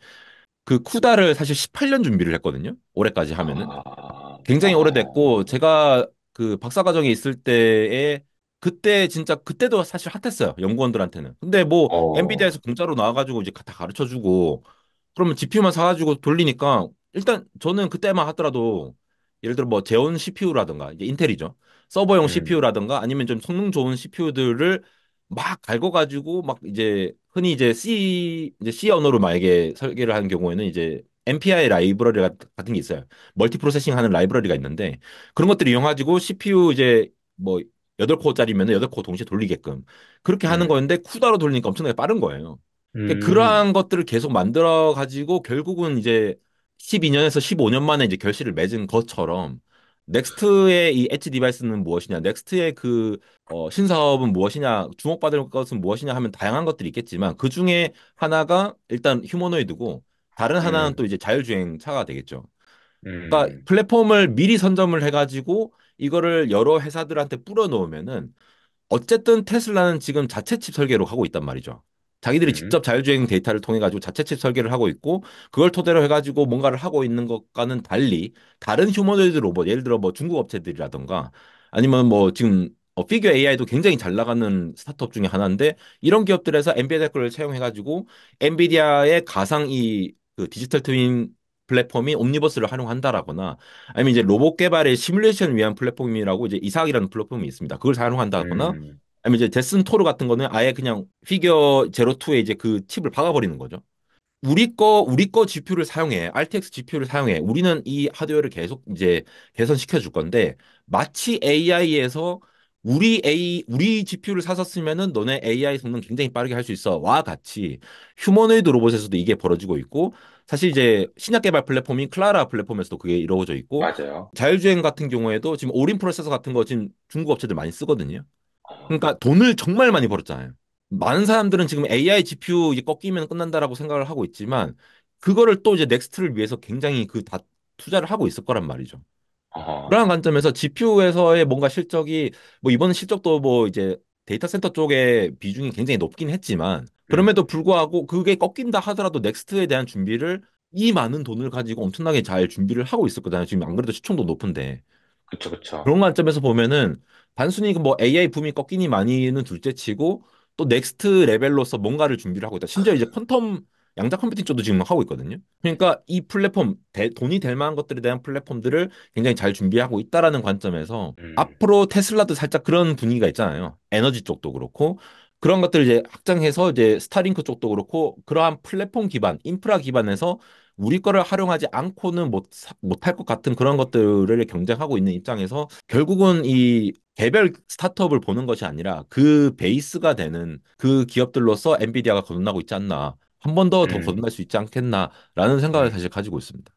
그 쿠다를 사실 18년 준비를 했거든요. 올해까지 하면은 아, 굉장히 오래됐고 아. 제가 그 박사과정에 있을 때에 그때 진짜 그때도 사실 핫했어요 연구원들한테는. 근데 뭐 어... 엔비디아에서 공짜로 나와가지고 이제 다 가르쳐주고 그러면 GPU만 사가지고 돌리니까 일단 저는 그때만 하더라도 예를 들어 뭐 재원 CPU라든가 이제 인텔이죠. 서버용 음. 네. CPU라든가 아니면 좀 성능 좋은 CPU들을 막 갈고 가지고 막 이제 흔히 이제 C 이제 C 언어로 만약에 설계를 하는 경우에는 이제 MPI 라이브러리 같은 게 있어요. 멀티 프로세싱 하는 라이브러리가 있는데 그런 것들을 이용해 가지고 CPU 이제 뭐 여덟 코짜리면 여덟 코 동시에 돌리게끔 그렇게 하는 음. 거였는데 쿠다로 돌리니까 엄청나게 빠른 거예요. 그러니까 음. 그러한 것들을 계속 만들어 가지고 결국은 이제 12년에서 15년 만에 이제 결실을 맺은 것처럼 넥스트의 이 엣지 디바이스는 무엇이냐, 넥스트의 그 어, 신사업은 무엇이냐, 주목받을 것은 무엇이냐 하면 다양한 것들이 있겠지만 그 중에 하나가 일단 휴머노이드고 다른 하나는 음. 또 이제 자율주행 차가 되겠죠. 그러니까 음. 플랫폼을 미리 선점을 해가지고 이거를 여러 회사들한테 뿌려놓으면은 어쨌든 테슬라는 지금 자체 칩 설계로 가고 있단 말이죠. 자기들이 음. 직접 자율주행 데이터를 통해 가지고 자체 칩 설계를 하고 있고 그걸 토대로 해가지고 뭔가를 하고 있는 것과는 달리 다른 휴머노이드 로봇 예를 들어 뭐 중국 업체들이라던가 아니면 뭐 지금 어, 피규어 AI도 굉장히 잘 나가는 스타트업 중에 하나인데 이런 기업들에서 엔비디아 거를 채용해가지고 엔비디아의 가상 이 그 디지털 트윈 플랫폼이 옴니버스를 활용한다라거나 아니면 이제 로봇 개발의 시뮬레이션 을 위한 플랫폼이라고 이제 이삭이라는 플랫폼이 있습니다. 그걸 사용한다거나 음. 아니면 이제 데슨 토르 같은 거는 아예 그냥 피겨 제로투에 이제 그 칩을 박아버리는 거죠. 우리 거 우리 거 GPU를 사용해 RTX GPU를 사용해 우리는 이 하드웨어를 계속 이제 개선시켜 줄 건데 마치 AI에서 우리 A 우리 GPU를 사서 쓰면은 너네 AI 성능 굉장히 빠르게 할 수 있어와 같이 휴머노이드 로봇에서도 이게 벌어지고 있고 사실 이제 신약 개발 플랫폼인 클라라 플랫폼에서도 그게 이루어져 있고 맞아요. 자율주행 같은 경우에도 지금 오린 프로세서 같은 거 지금 중국 업체들 많이 쓰거든요. 그러니까 돈을 정말 많이 벌었잖아요. 많은 사람들은 지금 AI GPU 이제 꺾이면 끝난다라고 생각을 하고 있지만 그거를 또 이제 넥스트를 위해서 굉장히 그 다 투자를 하고 있을 거란 말이죠. 아하. 그러한 관점에서 GPU에서의 뭔가 실적이 뭐 이번 실적도 뭐 이제 데이터 센터 쪽에 비중이 굉장히 높긴 했지만 그럼에도 음. 불구하고 그게 꺾인다 하더라도 넥스트에 대한 준비를 이 많은 돈을 가지고 엄청나게 잘 준비를 하고 있을 거잖아요. 지금 안 그래도 시총도 높은데. 그쵸, 그쵸. 그런 관점에서 보면은 단순히 그 뭐 AI 붐이 꺾이니 많이는 둘째치고 또 넥스트 레벨로서 뭔가를 준비를 하고 있다. 심지어 이제 퀀텀 양자 컴퓨팅 쪽도 지금 하고 있거든요. 그러니까 이 플랫폼 대, 돈이 될 만한 것들에 대한 플랫폼들을 굉장히 잘 준비하고 있다라는 관점에서 음. 앞으로 테슬라도 살짝 그런 분위기가 있잖아요. 에너지 쪽도 그렇고 그런 것들을 이제 확장해서 이제 스타링크 쪽도 그렇고 그러한 플랫폼 기반, 인프라 기반에서 우리 거를 활용하지 않고는 못, 못할 것 같은 그런 것들을 경쟁하고 있는 입장에서 결국은 이 개별 스타트업을 보는 것이 아니라 그 베이스가 되는 그 기업들로서 엔비디아가 거듭나고 있지 않나. 한 번 더더 음. 더 거듭날 수 있지 않겠나라는 생각을 음. 사실 가지고 있습니다.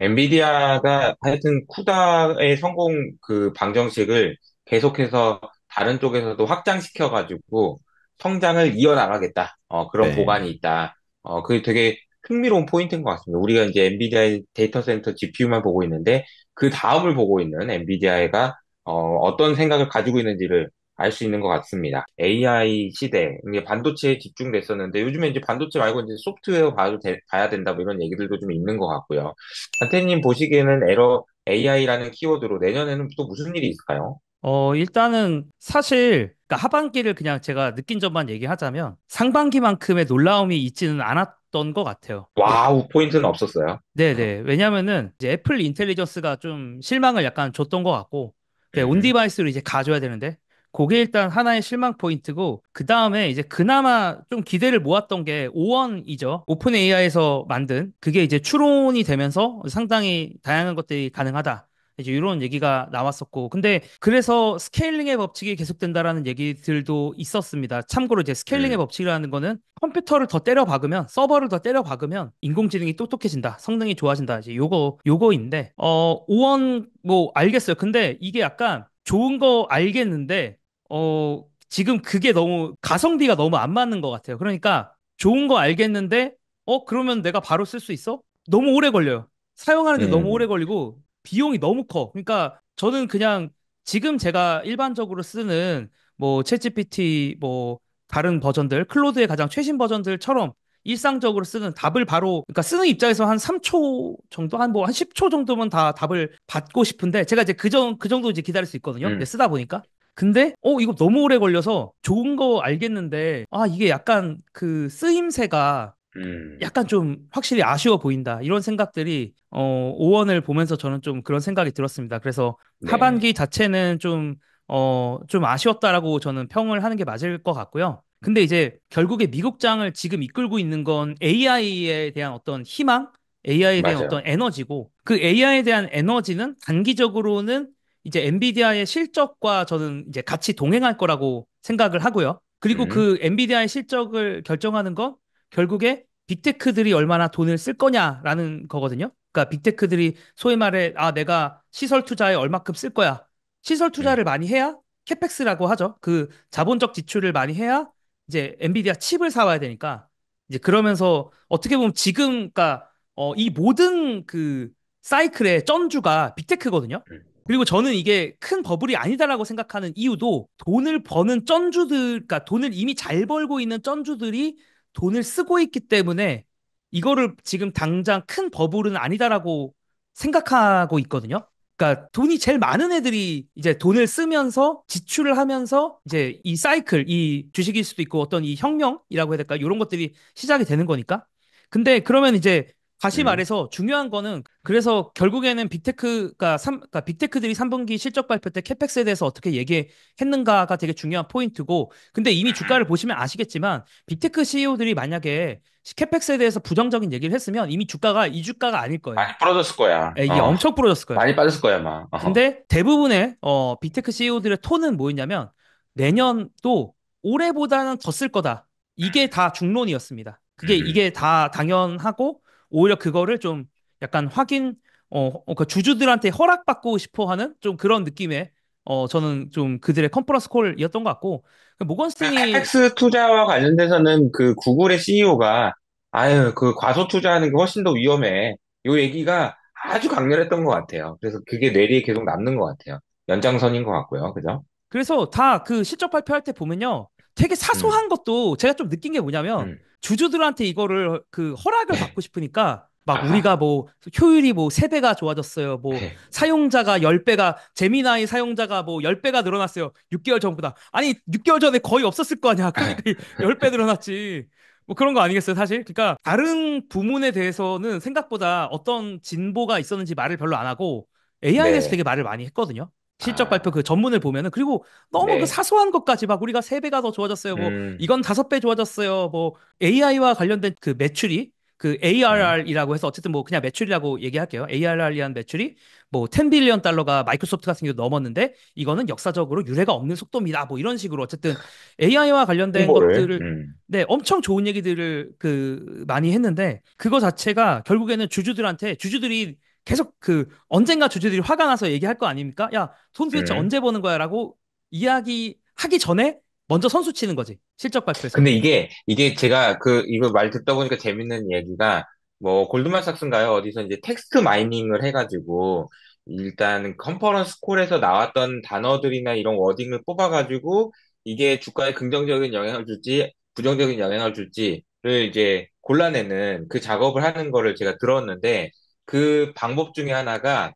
엔비디아가 하여튼 쿠다의 성공 그 방정식을 계속해서 다른 쪽에서도 확장시켜가지고 성장을 이어나가겠다. 어, 그런 네. 보관이 있다. 어, 그게 되게 흥미로운 포인트인 것 같습니다. 우리가 이제 엔비디아의 데이터 센터 GPU만 보고 있는데 그 다음을 보고 있는 엔비디아가 어, 떤 생각을 가지고 있는지를 알 수 있는 것 같습니다. AI 시대, 이게 반도체에 집중됐었는데 요즘에 이제 반도체 말고 이제 소프트웨어 봐도 되, 봐야 된다 뭐 이런 얘기들도 좀 있는 것 같고요. 단태님 보시기에는 에러 AI라는 키워드로 내년에는 또 무슨 일이 있을까요? 어, 일단은 사실 그러니까 하반기를 그냥 제가 느낀 점만 얘기하자면 상반기만큼의 놀라움이 있지는 않았 없었던 것 같아요. 와우 포인트는 없었어요. 네네. 왜냐면은 이제 애플 인텔리전스가 좀 실망을 약간 줬던 것 같고 음. 온 디바이스로 이제 가져야 되는데 그게 일단 하나의 실망 포인트고 그 다음에 이제 그나마 좀 기대를 모았던 게 오원이죠. 오픈 AI에서 만든 그게 이제 추론이 되면서 상당히 다양한 것들이 가능하다. 이제 이런 얘기가 나왔었고 근데 그래서 스케일링의 법칙이 계속된다라는 얘기들도 있었습니다. 참고로 이제 스케일링의 네. 법칙이라는 거는 컴퓨터를 더 때려 박으면 서버를 더 때려 박으면 인공지능이 똑똑해진다, 성능이 좋아진다 이제 요거 요거인데 어 오원 뭐 알겠어요. 근데 이게 약간 좋은 거 알겠는데 어 지금 그게 너무 가성비가 너무 안 맞는 것 같아요. 그러니까 좋은 거 알겠는데 어 그러면 내가 바로 쓸 수 있어? 너무 오래 걸려요. 사용하는게 네. 너무 오래 걸리고 비용이 너무 커. 그러니까 저는 그냥 지금 제가 일반적으로 쓰는 뭐 챗GPT 뭐 다른 버전들 클로드의 가장 최신 버전들처럼 일상적으로 쓰는 답을 바로 그러니까 쓰는 입장에서 한 3초 정도 한 뭐한 뭐한 10초 정도면 다 답을 받고 싶은데 제가 이제 그, 정, 그 정도 이제 기다릴 수 있거든요. 음. 쓰다 보니까 근데 어 이거 너무 오래 걸려서 좋은 거 알겠는데 아 이게 약간 그 쓰임새가 음. 약간 좀 확실히 아쉬워 보인다 이런 생각들이 어오원을 보면서 저는 좀 그런 생각이 들었습니다. 그래서 네. 하반기 자체는 좀 어, 좀 아쉬웠다라고 저는 평을 하는 게 맞을 것 같고요. 근데 이제 결국에 미국장을 지금 이끌고 있는 건 AI에 대한 어떤 희망, AI에 대한 맞아요. 어떤 에너지고 그 AI에 대한 에너지는 단기적으로는 이제 엔비디아의 실적과 저는 이제 같이 동행할 거라고 생각을 하고요. 그리고 음. 그 엔비디아의 실적을 결정하는 건 결국에 빅테크들이 얼마나 돈을 쓸 거냐라는 거거든요. 그러니까 빅테크들이 소위 말해 아 내가 시설 투자에 얼마큼 쓸 거야. 시설 투자를 네. 많이 해야 캐펙스라고 하죠. 그 자본적 지출을 많이 해야 이제 엔비디아 칩을 사와야 되니까 이제 그러면서 어떻게 보면 지금 그러니까 어, 이 모든 그 사이클의 전주가 빅테크거든요. 네. 그리고 저는 이게 큰 버블이 아니다라고 생각하는 이유도 돈을 버는 전주들, 그러니까 돈을 이미 잘 벌고 있는 전주들이 돈을 쓰고 있기 때문에 이거를 지금 당장 큰 버블은 아니다라고 생각하고 있거든요. 그러니까 돈이 제일 많은 애들이 이제 돈을 쓰면서 지출을 하면서 이제 이 사이클, 이 주식일 수도 있고 어떤 이 혁명이라고 해야 될까? 이런 것들이 시작이 되는 거니까. 근데 그러면 이제 다시 음. 말해서 중요한 거는 그래서 결국에는 빅테크가 삼, 그러니까 빅테크들이 3분기 실적 발표 때 캐펙스에 대해서 어떻게 얘기했는가가 되게 중요한 포인트고 근데 이미 주가를 보시면 아시겠지만 빅테크 CEO들이 만약에 캐펙스에 대해서 부정적인 얘기를 했으면 이미 주가가 이 주가가 아닐 거예요. 많이 부러졌을 거야. 네, 이게 어. 엄청 부러졌을 거예 많이 빠졌을 거야, 아마. 어허. 근데 대부분의 어, 빅테크 CEO들의 톤은 뭐였냐면 내년도 올해보다는 더 쓸 거다. 이게 다 중론이었습니다. 그게 음. 이게 다 당연하고 오히려 그거를 좀 약간 확인 어, 어, 그러니까 주주들한테 허락받고 싶어하는 좀 그런 느낌의 어 저는 좀 그들의 컨퍼런스 콜이었던 것 같고 그러니까 모건스탠이 아, f 스 투자와 관련돼서는 그 구글의 CEO가 아유 그 과소 투자하는 게 훨씬 더 위험해 요 얘기가 아주 강렬했던 것 같아요. 그래서 그게 뇌리에 계속 남는 것 같아요. 연장선인 것 같고요, 그죠? 그래서 다 그 실적 발표할 때 보면요, 되게 사소한 음. 것도 제가 좀 느낀 게 뭐냐면 음. 주주들한테 이거를 그 허락을 네. 받고 싶으니까 막 아. 우리가 뭐 효율이 뭐 세배가 좋아졌어요. 뭐 네. 사용자가 열배가 재미나이 사용자가 뭐 열배가 늘어났어요. 6개월 전보다. 아니 6개월 전에 거의 없었을 거 아니야. 그러니까 10배 늘어났지. 뭐 그런 거 아니겠어요, 사실? 그러니까 다른 부문에 대해서는 생각보다 어떤 진보가 있었는지 말을 별로 안 하고 AI에서 네. 되게 말을 많이 했거든요. 실적 발표 그 전문을 보면은 그리고 너무 그 네. 그 사소한 것까지 막 우리가 세 배가 더 좋아졌어요. 뭐 음. 이건 다섯 배 좋아졌어요. 뭐 AI와 관련된 그 매출이 그 ARR이라고 해서 어쨌든 뭐 그냥 매출이라고 얘기할게요. ARR이란 매출이 뭐 10빌리언 달러가 마이크로소프트 같은 경우 넘었는데 이거는 역사적으로 유례가 없는 속도입니다. 뭐 이런 식으로 어쨌든 AI와 관련된 뭐래? 것들을 음. 네 엄청 좋은 얘기들을 그 많이 했는데 그거 자체가 결국에는 주주들한테 주주들이 계속 그 언젠가 주주들이 화가 나서 얘기할 거 아닙니까? 야, 돈 네. 도대체 네. 언제 버는 거야? 라고 이야기하기 전에 먼저 선수 치는 거지. 실적 발표에서. 근데 이게, 이게 제가 그, 이거 말 듣다 보니까 재밌는 얘기가 뭐 골드만삭스인가요? 어디서 이제 텍스트 마이닝을 해가지고 일단 컨퍼런스 콜에서 나왔던 단어들이나 이런 워딩을 뽑아가지고 이게 주가에 긍정적인 영향을 줄지 부정적인 영향을 줄지를 이제 골라내는 그 작업을 하는 거를 제가 들었는데 그 방법 중에 하나가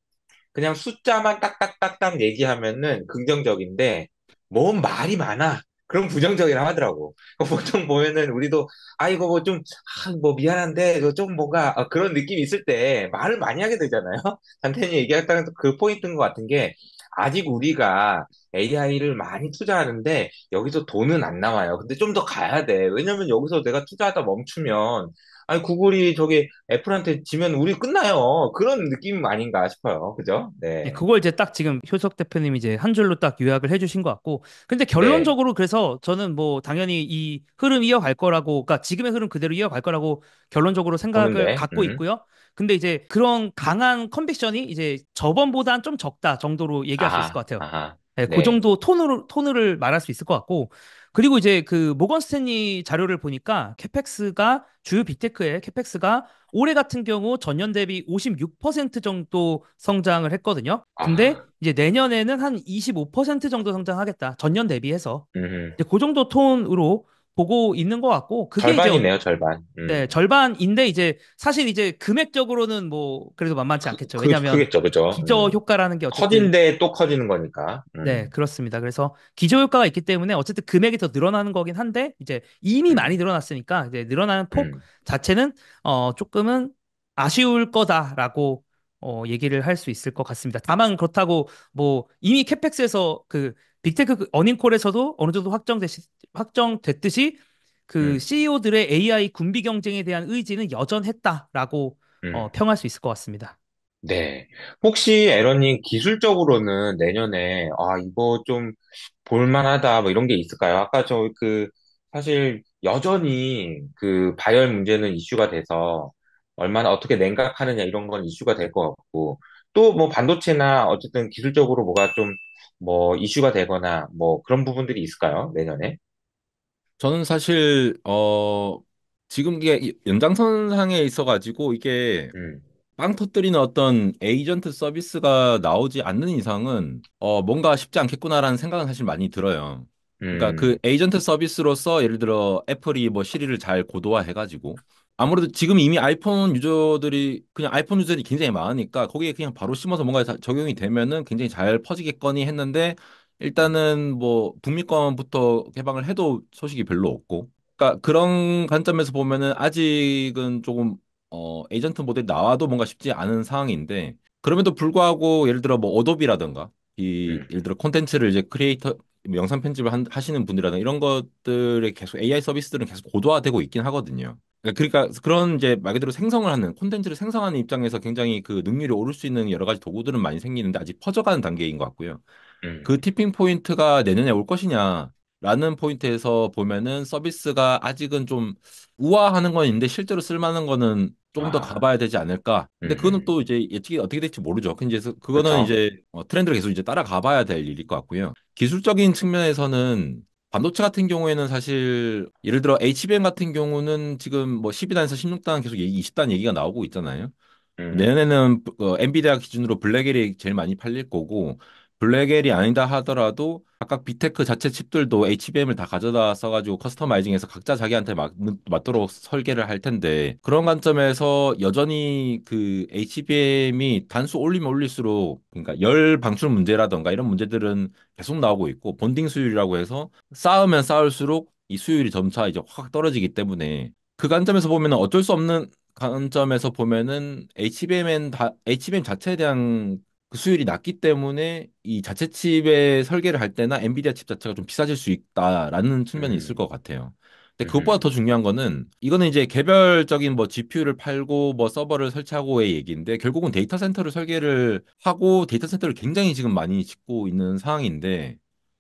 그냥 숫자만 딱딱딱딱 얘기하면은 긍정적인데 뭔 말이 많아. 그럼 부정적이라 하더라고. 보통 보면은 우리도 아이고 뭐좀아뭐 미안한데 좀 뭔가 아, 그런 느낌이 있을 때 말을 많이 하게 되잖아요. 단편히 얘기했다는 그 포인트인 것 같은 게 아직 우리가 AI를 많이 투자하는데 여기서 돈은 안 나와요. 근데 좀 더 가야 돼. 왜냐면 여기서 내가 투자하다 멈추면 아니 구글이 저기 애플한테 지면 우리 끝나요. 그런 느낌 아닌가 싶어요. 그죠? 네. 네. 그걸 이제 딱 지금 효석 대표님이 이제 한 줄로 딱 요약을 해주신 것 같고, 근데 결론적으로 그래서 저는 뭐 당연히 이 흐름 이어갈 거라고, 그러니까 지금의 흐름 그대로 이어갈 거라고 결론적으로 생각을 없는데. 갖고 음. 있고요. 근데 이제 그런 강한 컨빅션이 이제 저번보단 좀 적다 정도로 얘기할 수 있을 것 같아요. 아하. 네, 그 네. 정도 톤으로, 톤을 말할 수 있을 것 같고, 그리고 이제 그 모건 스탠리 자료를 보니까 캐펙스가 주요 빅테크의 캐펙스가 올해 같은 경우 전년 대비 56% 정도 성장을 했거든요. 근데 아. 이제 내년에는 한 25% 정도 성장하겠다. 전년 대비해서. 음. 이제 그 정도 톤으로 보고 있는 것 같고 그게 절반이네요 절반. 음. 네, 절반인데 이제 사실 이제 금액적으로는 뭐 그래도 만만치 그, 않겠죠. 그, 왜냐하면 그겠죠, 그죠. 기저 음. 효과라는 게 어쨌든 커진데 또 커지는 거니까. 음. 네 그렇습니다. 그래서 기저 효과가 있기 때문에 어쨌든 금액이 더 늘어나는 거긴 한데 이제 이미 음. 많이 늘어났으니까 이제 늘어나는 폭 자체는 어 조금은 아쉬울 거다라고 어, 얘기를 할 수 있을 것 같습니다. 다만 그렇다고 뭐 이미 캐펙스에서 그 빅테크 그 어닝콜에서도 어느 정도 확정됐, 확정됐듯이 그 음. 네. CEO들의 AI 군비 경쟁에 대한 의지는 여전했다라고 음. 어, 평할 수 있을 것 같습니다. 네. 혹시 에런님 기술적으로는 내년에 아 이거 좀 볼만하다 뭐 이런 게 있을까요? 아까 저 그 사실 여전히 그 바열 문제는 이슈가 돼서 얼마나 어떻게 냉각하느냐 이런 건 이슈가 될 것 같고 또뭐 반도체나 어쨌든 기술적으로 뭐가 좀 뭐 이슈가 되거나 뭐 그런 부분들이 있을까요? 내년에? 저는 사실 어 지금 이게 연장선상에 있어가지고 이게 음. 빵 터뜨리는 어떤 에이전트 서비스가 나오지 않는 이상은 어 뭔가 쉽지 않겠구나라는 생각은 사실 많이 들어요. 그러니까 음. 그 에이전트 서비스로서 예를 들어 애플이 뭐 시리를 잘 고도화해가지고 아무래도 지금 이미 아이폰 유저들이 그냥 아이폰 유저들이 굉장히 많으니까 거기에 그냥 바로 심어서 뭔가 적용이 되면은 굉장히 잘 퍼지겠거니 했는데 일단은 뭐 북미권부터 개방을 해도 소식이 별로 없고 그러니까 그런 관점에서 보면은 아직은 조금 어 에이전트 모델 나와도 뭔가 쉽지 않은 상황인데 그럼에도 불구하고 예를 들어 뭐 어도비라든가 이 음. 예를 들어 콘텐츠를 이제 크리에이터 영상 편집을 한- 하시는 분들이라든가 이런 것들의 계속 AI 서비스들은 계속 고도화되고 있긴 하거든요. 그러니까, 그러니까 그런 이제 말 그대로 생성을 하는 콘텐츠를 생성하는 입장에서 굉장히 그 능률이 오를 수 있는 여러 가지 도구들은 많이 생기는데 아직 퍼져가는 단계인 것 같고요. 음. 그 티핑 포인트가 내년에 올 것이냐라는 포인트에서 보면은 서비스가 아직은 좀 우아하는 건 있는데 실제로 쓸만한 거는 조금 아. 더 가봐야 되지 않을까. 근데 음. 그거는 또 이제 예측이 어떻게 될지 모르죠. 근데 그거는 그쵸? 그렇죠. 이제 어, 트렌드를 계속 이제 따라가봐야 될 일일 것 같고요. 기술적인 측면에서는 반도체 같은 경우에는 사실 예를 들어 HBM 같은 경우는 지금 뭐 12단에서 16단 계속 20단 얘기가 나오고 있잖아요. 음. 내년에는 어, 엔비디아 기준으로 블랙엘이 제일 많이 팔릴 거고 블랙엘이 아니다 하더라도 각각 비테크 자체 칩들도 HBM을 다 가져다 써가지고 커스터마이징해서 각자 자기한테 맞, 맞도록 설계를 할 텐데 그런 관점에서 여전히 그 HBM이 단수 올리면 올릴수록 그러니까 열 방출 문제라던가 이런 문제들은 계속 나오고 있고 본딩 수율이라고 해서 쌓으면 쌓을수록 이 수율이 점차 이제 확 떨어지기 때문에 그 관점에서 보면 어쩔 수 없는 관점에서 보면은 HBM은 다, HBM 자체에 대한 그 수율이 낮기 때문에 이 자체 칩의 설계를 할 때나 엔비디아 칩 자체가 좀 비싸질 수 있다라는 측면이 있을 음. 것 같아요. 근데 음. 그것보다 더 중요한 거는 이거는 이제 개별적인 뭐 GPU를 팔고 뭐 서버를 설치하고의 얘기인데 결국은 데이터 센터를 설계를 하고 데이터 센터를 굉장히 지금 많이 짓고 있는 상황인데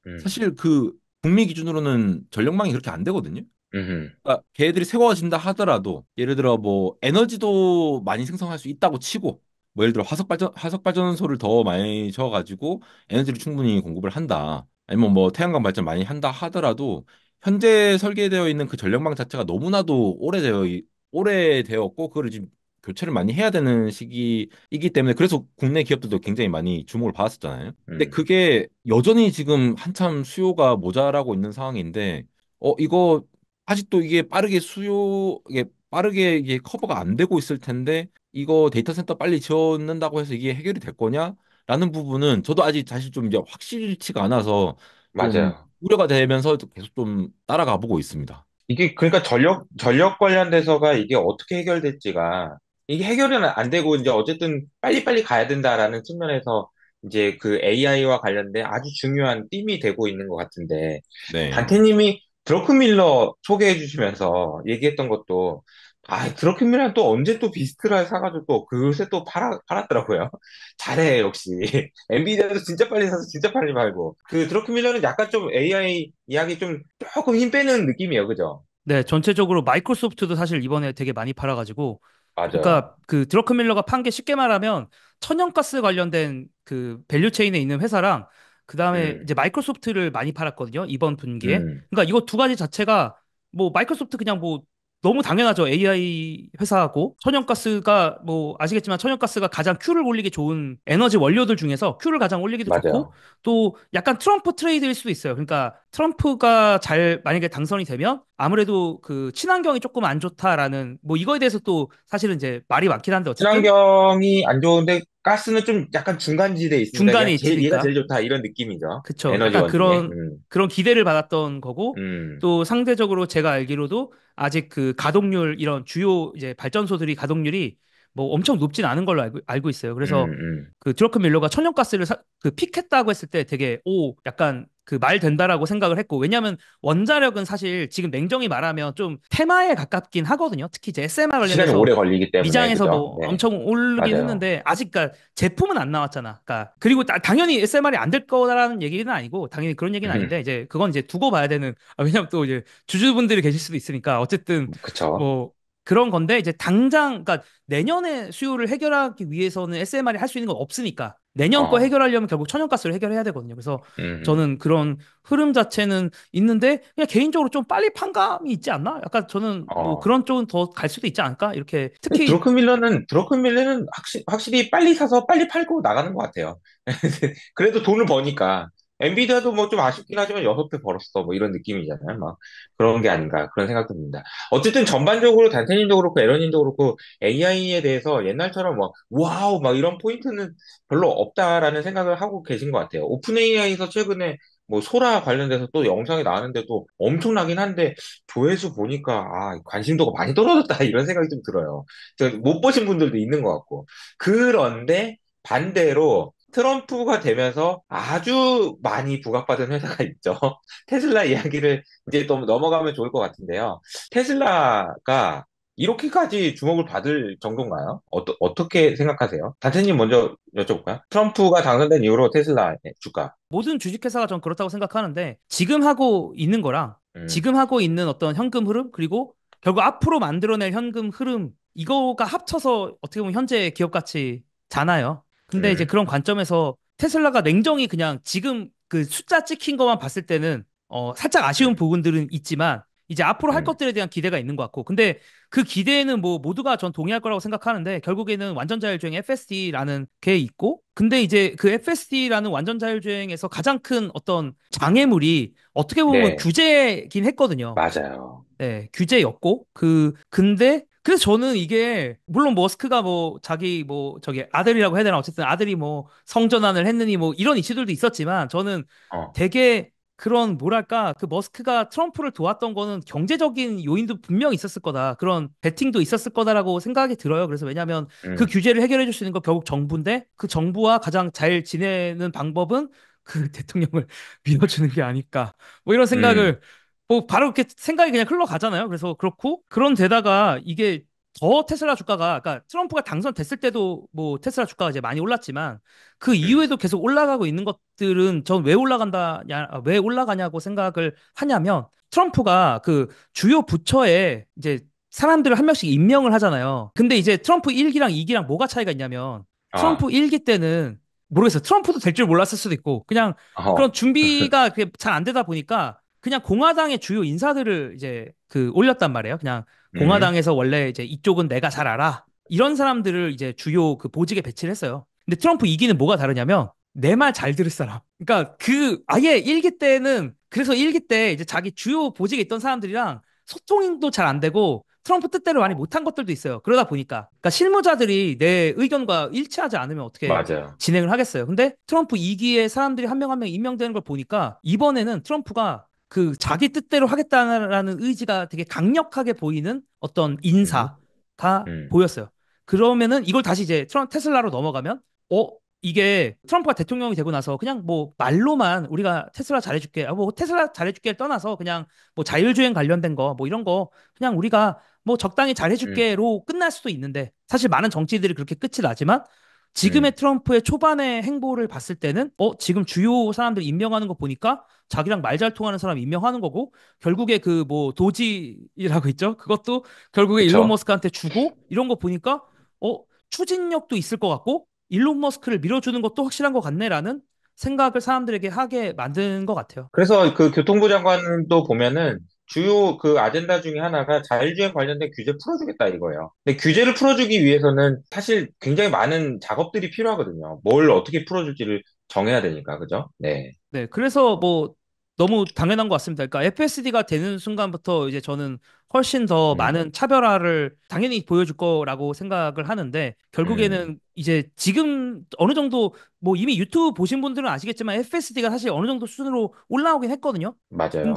음. 사실 그 북미 기준으로는 전력망이 그렇게 안 되거든요. 음, 그러니까 걔들이 세워진다 하더라도 예를 들어 뭐 에너지도 많이 생성할 수 있다고 치고 뭐 예를 들어 화석 발전 화석 발전소를 더 많이 쳐가지고 에너지를 충분히 공급을 한다. 아니면 뭐 태양광 발전 많이 한다 하더라도 현재 설계되어 있는 그 전력망 자체가 너무나도 오래되어 오래되었고 그거를 지금 교체를 많이 해야 되는 시기이기 때문에 그래서 국내 기업들도 굉장히 많이 주목을 받았었잖아요. 근데 음. 그게 여전히 지금 한참 수요가 모자라고 있는 상황인데 어 이거 아직도 이게 빠르게 수요 이게 빠르게 이게 커버가 안 되고 있을 텐데 이거 데이터 센터 빨리 지어놓는다고 해서 이게 해결이 될 거냐라는 부분은 저도 아직 사실 좀 이제 확실치가 않아서 좀 맞아요. 우려가 되면서 계속 좀 따라가 보고 있습니다. 이게 그러니까 전력 전력 관련돼서가 이게 어떻게 해결될지가 이게 해결은 안 되고 이제 어쨌든 빨리빨리 가야 된다라는 측면에서 이제 그 AI와 관련된 아주 중요한 띠이 되고 있는 것 같은데 네. 단태님이 드러크밀러 소개해 주시면서 얘기했던 것도 아, 그렇게 밀면 또 언제 또 비스트라 사가지고 또 그새 또 팔아, 팔았더라고요. 잘해, 역시. 엔비디아도 진짜 빨리 사서 진짜 팔리말고그 드로크 밀러는 약간 좀 AI 이야기 좀 조금 힘 빼는 느낌이에요. 그죠? 네, 전체적으로 마이크로소프트도 사실 이번에 되게 많이 팔아가지고. 맞아요. 그러니까 그 드로크 밀러가 판 게 쉽게 말하면 천연가스 관련된 그 밸류 체인에 있는 회사랑 그 다음에 음. 이제 마이크로소프트를 많이 팔았거든요. 이번 분기에. 음. 그러니까 이거 두 가지 자체가 뭐 마이크로소프트 그냥 뭐 너무 당연하죠. AI 회사하고 천연가스가 뭐 아시겠지만 천연가스가 가장 큐를 올리기 좋은 에너지 원료들 중에서 큐를 가장 올리기도 맞아요. 좋고 또 약간 트럼프 트레이드일 수도 있어요. 그러니까 트럼프가 잘 만약에 당선이 되면 아무래도 그 친환경이 조금 안 좋다라는 뭐 이거에 대해서 또 사실은 이제 말이 많긴 한데 어쨌든 친환경이 안 좋은데 가스는 좀 약간 중간지대에 있습니다. 중간에 있으니까. 얘가 제일 좋다 이런 느낌이죠. 그쵸. 에너지 약간 그런 음. 그런 기대를 받았던 거고 음. 또 상대적으로 제가 알기로도 아직 그 가동률 이런 주요 이제 발전소들이 가동률이 뭐 엄청 높진 않은 걸로 알고, 알고 있어요. 그래서 음, 음. 그드러크 밀러가 천연가스를 사, 그 픽했다고 했을 때 되게 오 약간 그말 된다라고 생각을 했고 왜냐하면 원자력은 사실 지금 냉정히 말하면 좀 테마에 가깝긴 하거든요. 특히 이제 SMR 관련해서 오래 걸리기 때문에 미장에서 그렇죠? 네. 엄청 오르긴 했는데 아직 그러니까 제품은 안 나왔잖아. 그러니까 그리고 다, 당연히 SMR이 안 될 거라는 다 얘기는 아니고 당연히 그런 얘기는 음. 아닌데 이제 그건 이제 두고 봐야 되는 아, 왜냐면 하또 이제 주주분들이 계실 수도 있으니까 어쨌든 그쵸. 뭐 그런 건데 이제 당장 그러니까 내년에 수요를 해결하기 위해서는 SMR이 할 수 있는 건 없으니까 내년 어. 거 해결하려면 결국 천연가스를 해결해야 되거든요. 그래서 음. 저는 그런 흐름 자체는 있는데 그냥 개인적으로 좀 빨리 판감이 있지 않나? 약간 저는 뭐 어. 뭐 그런 쪽은 더 갈 수도 있지 않을까? 이렇게 특히 드로큰밀러는 드로크밀러는 확실, 확실히 빨리 사서 빨리 팔고 나가는 것 같아요. 그래도 돈을 버니까 엔비디아도 뭐 좀 아쉽긴 하지만 여섯 회 벌었어. 뭐 이런 느낌이잖아요. 막 그런 게 아닌가 그런 생각도 듭니다. 어쨌든 전반적으로 단테님도 그렇고 에런님도 그렇고 AI에 대해서 옛날처럼 뭐 와우 막 이런 포인트는 별로 없다라는 생각을 하고 계신 것 같아요. 오픈 AI에서 최근에 뭐 소라 관련돼서 또 영상이 나왔는데도 엄청나긴 한데 조회수 보니까 아 관심도가 많이 떨어졌다 이런 생각이 좀 들어요. 그러니까 못 보신 분들도 있는 것 같고 그런데 반대로 트럼프가 되면서 아주 많이 부각받은 회사가 있죠. 테슬라 이야기를 이제 또 넘어가면 좋을 것 같은데요. 테슬라가 이렇게까지 주목을 받을 정도인가요? 어, 떻게 생각하세요? 단체님 먼저 여쭤볼까요? 트럼프가 당선된 이후로 테슬라 주가. 모든 주식회사가 전 그렇다고 생각하는데 지금 하고 있는 거랑 음. 지금 하고 있는 어떤 현금 흐름 그리고 결국 앞으로 만들어낼 현금 흐름 이거가 합쳐서 어떻게 보면 현재 기업 가치잖아요. 근데 음. 이제 그런 관점에서 테슬라가 냉정히 그냥 지금 그 숫자 찍힌 것만 봤을 때는 어 살짝 아쉬운 네. 부분들은 있지만 이제 앞으로 할 네. 것들에 대한 기대가 있는 것 같고 근데 그 기대에는 뭐 모두가 전 동의할 거라고 생각하는데 결국에는 완전 자율주행 FSD라는 게 있고 근데 이제 그 FSD라는 완전 자율주행에서 가장 큰 어떤 장애물이 어떻게 보면 네. 규제긴 했거든요. 맞아요. 네, 규제였고 그 근데 그래서 저는 이게 물론 머스크가 뭐 자기 뭐 저기 아들이라고 해야 되나 어쨌든 아들이 뭐 성전환을 했느니 뭐 이런 이슈들도 있었지만 저는 어. 되게 그런 뭐랄까 그 머스크가 트럼프를 도왔던 거는 경제적인 요인도 분명 히 있었을 거다 그런 베팅도 있었을 거다라고 생각이 들어요 그래서 왜냐하면 음. 그 규제를 해결해 줄 수 있는 건 결국 정부인데 그 정부와 가장 잘 지내는 방법은 그 대통령을 밀어주는 게 아닐까 뭐 이런 생각을 음. 뭐 바로 이렇게 생각이 그냥 흘러가잖아요. 그래서 그렇고 그런 데다가 이게 더 테슬라 주가가 그러니까 트럼프가 당선됐을 때도 뭐 테슬라 주가가 이제 많이 올랐지만 그 네. 이후에도 계속 올라가고 있는 것들은 전 왜 올라간다냐 왜 올라가냐고 생각을 하냐면 트럼프가 그 주요 부처에 이제 사람들을 한 명씩 임명을 하잖아요. 근데 이제 트럼프 1기랑 2기랑 뭐가 차이가 있냐면 아. 트럼프 아. 1기 때는 모르겠어요. 트럼프도 될 줄 몰랐을 수도 있고 그냥 어 그런 준비가 잘 안 되다 보니까 그냥 공화당의 주요 인사들을 이제 그 올렸단 말이에요. 그냥 음. 공화당에서 원래 이제 이쪽은 내가 잘 알아. 이런 사람들을 이제 주요 그 보직에 배치를 했어요. 근데 트럼프 2기는 뭐가 다르냐면 내 말 잘 들을 사람. 그러니까 그 아예 1기 때는 그래서 1기 때 이제 자기 주요 보직에 있던 사람들이랑 소통도 잘 안 되고 트럼프 뜻대로 많이 못한 것들도 있어요. 그러다 보니까. 그러니까 실무자들이 내 의견과 일치하지 않으면 어떻게 맞아요. 진행을 하겠어요. 근데 트럼프 2기에 사람들이 한 명 한 명 임명되는 걸 보니까 이번에는 트럼프가 그 자기 뜻대로 하겠다라는 의지가 되게 강력하게 보이는 어떤 인사가 음. 음. 보였어요. 그러면은 이걸 다시 이제 트럼 프 테슬라로 넘어가면 어 이게 트럼프가 대통령이 되고 나서 그냥 뭐 말로만 우리가 테슬라 잘해줄게 아 뭐 테슬라 잘해줄게 떠나서 그냥 뭐 자율주행 관련된 거 뭐 이런 거 그냥 우리가 뭐 적당히 잘해줄게로 음. 끝날 수도 있는데 사실 많은 정치들이 그렇게 끝이 나지만 지금의 네. 트럼프의 초반의 행보를 봤을 때는 어 지금 주요 사람들 임명하는 거 보니까 자기랑 말 잘 통하는 사람 임명하는 거고 결국에 그 뭐 도지라고 있죠 그것도 결국에 그쵸. 일론 머스크한테 주고 이런 거 보니까 어 추진력도 있을 것 같고 일론 머스크를 밀어주는 것도 확실한 것 같네라는 생각을 사람들에게 하게 만든 것 같아요. 그래서 그 교통부 장관도 보면은 주요 그 아젠다 중에 하나가 자율주행 관련된 규제 풀어주겠다 이거예요. 근데 규제를 풀어주기 위해서는 사실 굉장히 많은 작업들이 필요하거든요. 뭘 어떻게 풀어줄지를 정해야 되니까 그죠? 네. 네, 그래서 뭐 너무 당연한 것 같습니다. 그러니까 FSD가 되는 순간부터 이제 저는 훨씬 더 네. 많은 차별화를 당연히 보여줄 거라고 생각을 하는데 결국에는 음. 이제 지금 어느 정도 뭐 이미 유튜브 보신 분들은 아시겠지만 FSD가 사실 어느 정도 수준으로 올라오긴 했거든요. 맞아요.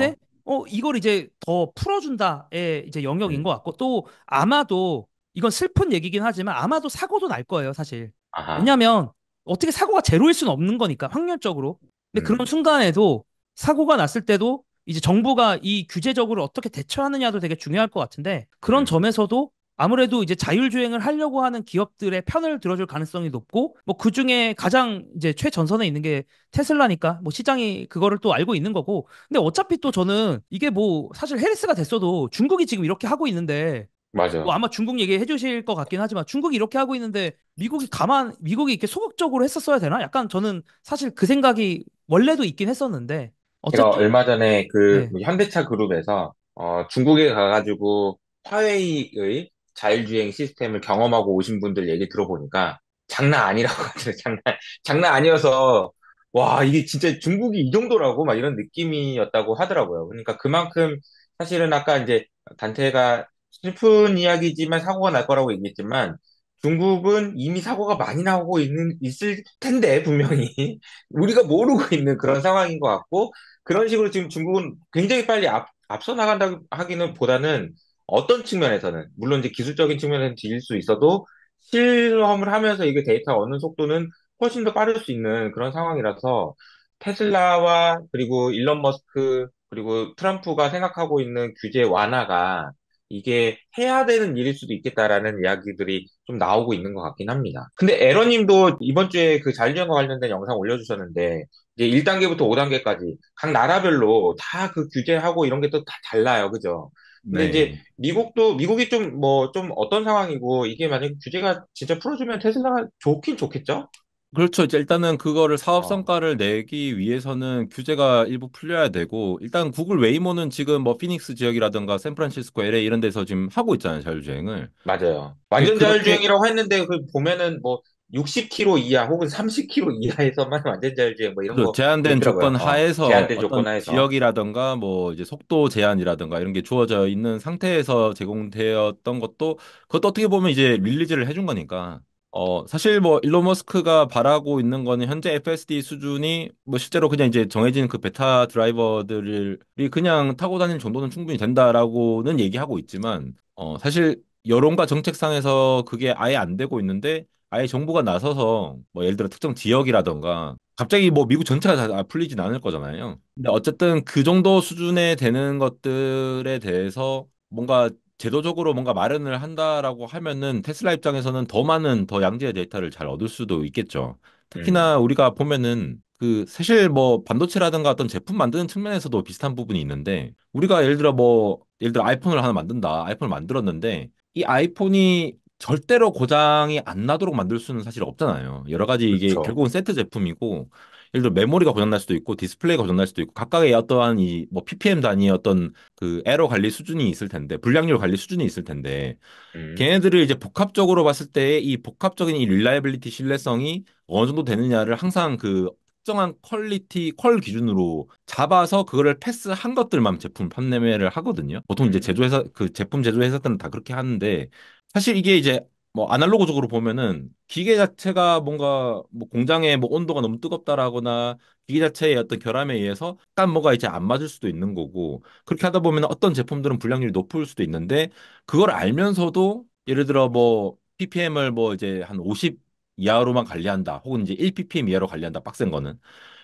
어 이걸 이제 더 풀어준다의 이제 영역인 음. 것 같고 또 아마도 이건 슬픈 얘기긴 하지만 아마도 사고도 날 거예요 사실 아하. 왜냐하면 어떻게 사고가 제로일 수는 없는 거니까 확률적으로 근데 음. 그런 순간에도 사고가 났을 때도 이제 정부가 이 규제적으로 어떻게 대처하느냐도 되게 중요할 것 같은데 그런 음. 점에서도 아무래도 이제 자율주행을 하려고 하는 기업들의 편을 들어줄 가능성이 높고 뭐그 중에 가장 이제 최전선에 있는 게 테슬라니까 뭐 시장이 그거를 또 알고 있는 거고 근데 어차피 또 저는 이게 뭐 사실 헤리스가 됐어도 중국이 지금 이렇게 하고 있는데 맞아. 뭐 아마 중국 얘기해 주실 것 같긴 하지만 중국이 이렇게 하고 있는데 미국이 가만 미국이 이렇게 소극적으로 했었어야 되나? 약간 저는 사실 그 생각이 원래도 있긴 했었는데 어쨌든 얼마 전에 그 네. 현대차 그룹에서 어, 중국에 가가지고 화웨이의 자율주행 시스템을 경험하고 오신 분들 얘기 들어보니까 장난 아니라고 하더라고요. 장난, 장난 아니어서 와, 이게 진짜 중국이 이 정도라고 막 이런 느낌이었다고 하더라고요. 그러니까 그만큼 사실은 아까 이제 단테가 슬픈 이야기지만 사고가 날 거라고 얘기했지만 중국은 이미 사고가 많이 나오고 있는, 있을 텐데, 분명히. 우리가 모르고 있는 그런 상황인 것 같고, 그런 식으로 지금 중국은 굉장히 빨리 앞, 앞서 나간다고 하기는 보다는 어떤 측면에서는 물론 이제 기술적인 측면에서는 뒤질 수 있어도 실험을 하면서 이게 데이터 얻는 속도는 훨씬 더 빠를 수 있는 그런 상황이라서 테슬라와 그리고 일론 머스크 그리고 트럼프가 생각하고 있는 규제 완화가 이게 해야 되는 일일 수도 있겠다라는 이야기들이 좀 나오고 있는 것 같긴 합니다. 근데 에러님도 이번 주에 그 자율주행과 관련된 영상 올려주셨는데 이제 1단계부터 5단계까지 각 나라별로 다 그 규제하고 이런 게 또 다 달라요, 그죠? 근데 이제 네. 미국도 미국이 좀 뭐좀 뭐, 어떤 상황이고 이게 만약 에 규제가 진짜 풀어주면 테슬라가 좋긴 좋겠죠? 그렇죠. 이제 일단은 그거를 사업 어. 성과를 내기 위해서는 규제가 일부 풀려야 되고 일단 구글 웨이모는 지금 뭐 피닉스 지역이라든가 샌프란시스코, LA 이런 데서 지금 하고 있잖아요 자율주행을. 맞아요. 네, 완전 자율주행이라고 했는데 그 보면은 뭐6 0 k g 이하 혹은 3 0 k g 이하에서만 완전자율주행 뭐 이런 그렇죠. 거 제한된 조건 어. 하에서 어, 제한된 조건 하에서 지역이라든가 뭐 이제 속도 제한이라든가 이런 게 주어져 있는 상태에서 제공되었던 것도 그것도 어떻게 보면 이제 릴리즈를 해준 거니까 어 사실 뭐 일론 머스크가 바라고 있는 거는 현재 FSD 수준이 뭐 실제로 그냥 이제 정해진 그 베타 드라이버들이 그냥 타고 다니는 정도는 충분히 된다라고는 얘기하고 있지만 어 사실 여론과 정책상에서 그게 아예 안 되고 있는데 아예 정부가 나서서 뭐 예를 들어 특정 지역이라던가 갑자기 뭐 미국 전체가 다 아, 풀리진 않을 거잖아요. 근데 어쨌든 그 정도 수준에 되는 것들에 대해서 뭔가 제도적으로 뭔가 마련을 한다라고 하면은 테슬라 입장에서는 더 많은 더 양질의 데이터를 잘 얻을 수도 있겠죠. 특히나 네. 우리가 보면은 그 사실 뭐 반도체라든가 어떤 제품 만드는 측면에서도 비슷한 부분이 있는데 우리가 예를 들어 뭐 예를 들어 아이폰을 하나 만든다 아이폰을 만들었는데 이 아이폰이 절대로 고장이 안 나도록 만들 수는 사실 없잖아요. 여러 가지 이게 그쵸. 그렇죠. 결국은 세트 제품이고 예를 들어 메모리가 고장날 수도 있고 디스플레이가 고장날 수도 있고 각각의 어떠한 이 뭐 ppm 단위의 어떤 그 에러 관리 수준이 있을 텐데 불량률 관리 수준이 있을 텐데 음. 걔네들을 이제 복합적으로 봤을 때 이 복합적인 이 릴라이빌리티 신뢰성이 어느 정도 되느냐를 항상 그 특정한 퀄리티 퀄 기준으로 잡아서 그거를 패스한 것들만 제품 판매를 하거든요. 보통 이제 음. 제조회사 그 제품 제조회사들은 다 그렇게 하는데 사실 이게 이제 뭐 아날로그적으로 보면은 기계 자체가 뭔가 뭐 공장의 뭐 온도가 너무 뜨겁다라거나 기계 자체의 어떤 결함에 의해서 약간 뭐가 이제 안 맞을 수도 있는 거고 그렇게 하다 보면 어떤 제품들은 불량률이 높을 수도 있는데 그걸 알면서도 예를 들어 뭐 ppm을 뭐 이제 한 50 이하로만 관리한다 혹은 이제 1ppm 이하로 관리한다 빡센 거는